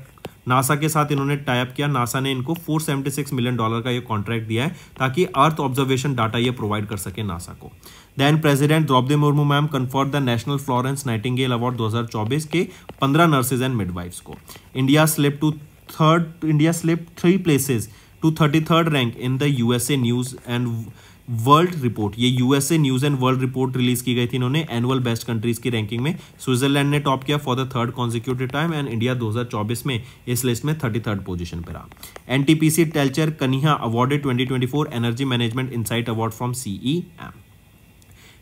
नासा के साथ इन्होंने टाइप किया नासा ने इनको 476 मिलियन डॉलर का ये कॉन्ट्रैक्ट दिया है ताकि अर्थ ऑब्जर्वेशन डाटा ये प्रोवाइड कर सके नासा को then president Droupadi Murmu ma'am conferred the national Florence Nightingale award 2024 के 15 नर्सेज एंड मिडवाइफ्स को India slip to third India slip three places to thirty third rank in the USA news and world report ये USA news and world report release की गई थी इन्होंने annual best countries की ranking में Switzerland ने top किया for the third consecutive time and India 2024 में इस लिस्ट में थर्टी थर्ड पोजिशन पर रहा NTPC Talcher Kaniha awarded 2024 energy management insight award from M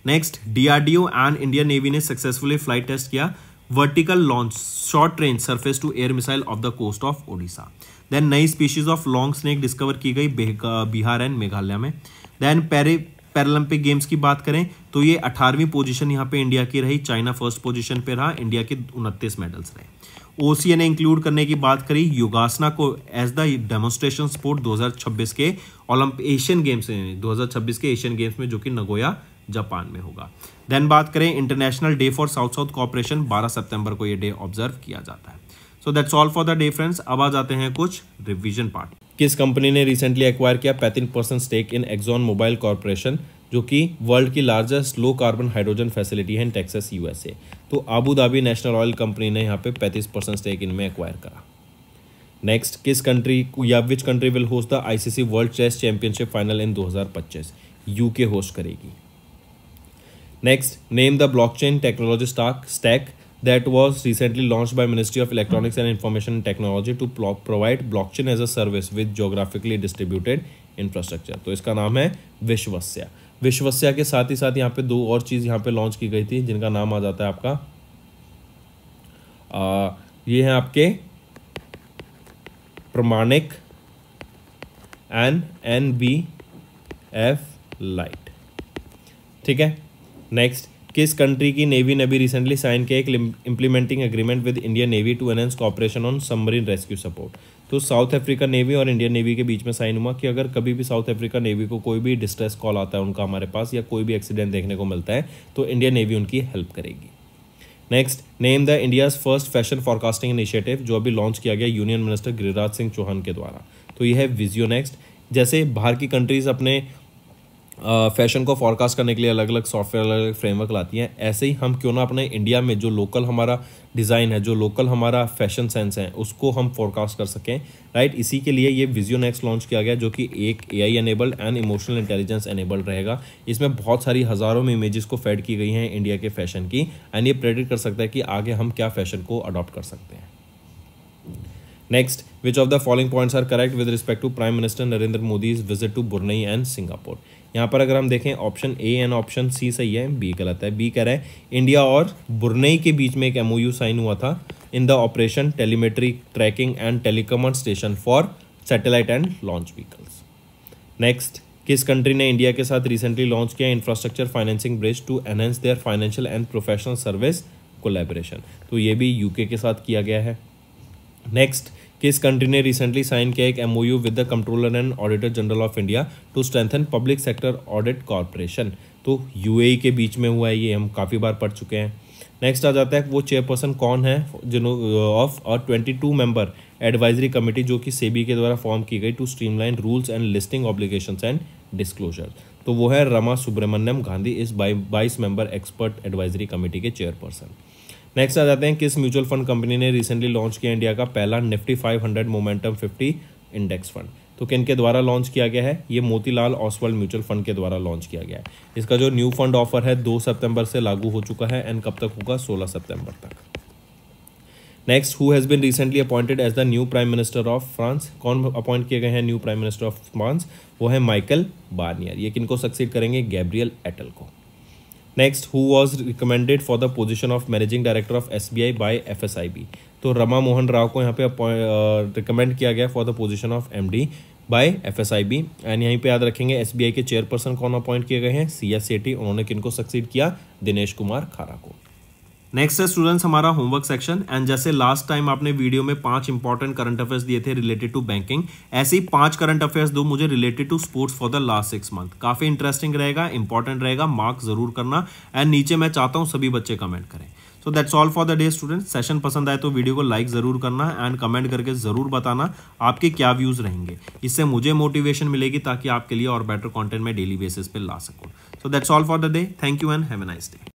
next DRDO and Indian navy ने सक्सेसफुली फ्लाइट टेस्ट किया vertical launch short range surface to air missile off the coast of Odisha then नई species of long snake discover की गई Bihar and Meghalaya में then पेरे Paralympic games की बात करें तो ये अठारहवीं पोजीशन यहाँ पे इंडिया की रही चाइना फर्स्ट पोजीशन पे रहा इंडिया के उनतीस मेडल्स रहे ओ ने इंक्लूड करने की बात करी योगासना को एज द डेमोन्स्ट्रेशन स्पोर्ट 2026 के ओलंप एशियन गेम्स में 2026 के एशियन गेम्स में जो कि नगोया जापान में होगा देन बात करें international day for south south cooperation 12 सितंबर को ये डे ऑब्जर्व किया जाता है so that's all for the day friends अब आ जाते हैं कुछ रिविजन पार्ट किस कंपनी ने रिसेंटली एक्वायर किया पैंतीन percent stake in Exxon Mobil corporation जो कि वर्ल्ड की largest low carbon hydrogen facility है इन टेक्सास यूएसए तो Abu Dhabi national oil company ने यहाँ पे पैंतीस परसेंट स्टेक इनमें एक्वायर करा नेक्स्ट किस कंट्री या which country will host the ICC world chess championship final in 2025 UK host करेगी Next, name the blockchain technology stack, stack that was recently launched by Ministry of Electronics and Information Technology to provide blockchain as a service with geographically distributed infrastructure. तो इसका नाम है विश्वस्या विश्वस्या के साथ ही साथ यहाँ पे दो और चीज़ यहाँ पे लॉन्च की गई थी जिनका नाम आ जाता है आपका आ, ये हैं आपके प्रमाणिक and N B F light ठीक है नेक्स्ट किस कंट्री की नेवी ने भी रिसेंटली साइन किया एक implementing agreement with Indian navy to enhance cooperation on submarine rescue support तो साउथ अफ्रीका नेवी और इंडियन नेवी के बीच में साइन हुआ कि अगर कभी भी साउथ अफ्रीका नेवी को कोई भी डिस्ट्रेस कॉल आता है उनका हमारे पास या कोई भी एक्सीडेंट देखने को मिलता है तो इंडियन नेवी उनकी हेल्प करेगी next name the India's first fashion forecasting initiative जो अभी लॉन्च किया गया यूनियन मिनिस्टर गिरिराज सिंह चौहान के द्वारा तो यह है विजियो नेक्स्ट जैसे बाहर की कंट्रीज अपने फैशन को फॉरकास्ट करने के लिए अलग अलग सॉफ्टवेयर अलग अलग फ्रेमवर्क लाती हैं ऐसे ही हम क्यों ना अपने इंडिया में जो लोकल हमारा डिज़ाइन है जो लोकल हमारा फैशन सेंस है उसको हम फोरकास्ट कर सकें राइट इसी के लिए ये विजियो नेक्स्ट लॉन्च किया गया जो कि एक A I enabled and emotional intelligence enabled रहेगा इसमें बहुत सारी हज़ारों में इमेजेस को फेड की गई हैं इंडिया के फैशन की एंड ये प्रेडिक्ट कर सकता है कि आगे हम क्या फैशन को अडॉप्ट कर सकते हैं next which of the following points are correct with respect to prime minister Narendra Modi visit to Brunei and Singapore यहाँ पर अगर हम देखें option A and option C सही है बी गलत है बी कह रहा है इंडिया और बुरनई के बीच में एक एमओयू साइन हुआ था in the operation telemetry tracking and telecom station for satellite and launch vehicles next किस कंट्री ने इंडिया के साथ रिसेंटली लॉन्च किया infrastructure financing bridge to enhance their financial and professional service collaboration तो ये भी यूके के साथ किया गया है नेक्स्ट कि इस कंट्री ने रिसेंटली साइन किया एक MOU with the controller and auditor general of India to strengthen public sector audit corporation तो यूएई e के बीच में हुआ है ये हम काफ़ी बार पढ़ चुके हैं नेक्स्ट आ जाता है वो चेयरपर्सन कौन है जिनो ऑफ और twenty two member advisory committee जो कि सेबी के द्वारा फॉर्म की गई to streamline rules and listing obligation and disclosure तो वो है रमा सुब्रमण्यम गांधी इस बाईस मेंबर एक्सपर्ट एडवाइजरी कमेटी के चेयरपर्सन नेक्स्ट आ जाते हैं किस म्यूचुअल फंड कंपनी ने रिसेंटली लॉन्च किया इंडिया का पहला Nifty 500 momentum fifty index fund तो किन के द्वारा लॉन्च किया गया है ये मोतीलाल ऑसवर्ल्ड म्यूचुअल फंड के द्वारा लॉन्च किया गया है इसका जो न्यू फंड ऑफर है दो सितंबर से लागू हो चुका है एंड कब तक होगा सोलह सितंबर तक next who has been recently appointed as the new prime minister of France कौन अपॉइंट किए गए हैं new prime minister of France वो है माइकल बार्नियर ये किनको सक्सीड करेंगे गैब्रियल एटल को next who was recommended for the position of managing director of S B I by F S I B तो रमा मोहन राव को यहाँ पे रिकमेंड किया गया for the position of M D by F S I B and यहीं पर याद रखेंगे एस बी आई के चेयरपर्सन कौन अपॉइंट किए गए हैं सी एस सेठी उन्होंने किन को सक्सीड किया दिनेश कुमार खारा को नेक्स्ट है स्टूडेंट्स हमारा होमवर्क सेक्शन एंड जैसे लास्ट टाइम आपने वीडियो में पांच इंपॉर्टेंट करंट अफेयर्स दिए थे रिलेटेड टू बैंकिंग ऐसे ही पांच करंट अफेयर्स दो मुझे related to sports for the last six month काफी इंटरेस्टिंग रहेगा इंपॉर्टेंट रहेगा मार्क जरूर करना एंड नीचे मैं चाहता हूँ सभी बच्चे कमेंट करें so that's all for the day student session पसंद आए तो वीडियो को लाइक ज़रूर करना एंड कमेंट करके ज़रूर बताना आपके क्या व्यूज़ रहेंगे इससे मुझे मोटिवेशन मिलेगी ताकि आपके लिए और बेटर कॉन्टेंट मैं डेली बेसिस पे ला सकूँ so that's all for the day thank you and have a nice day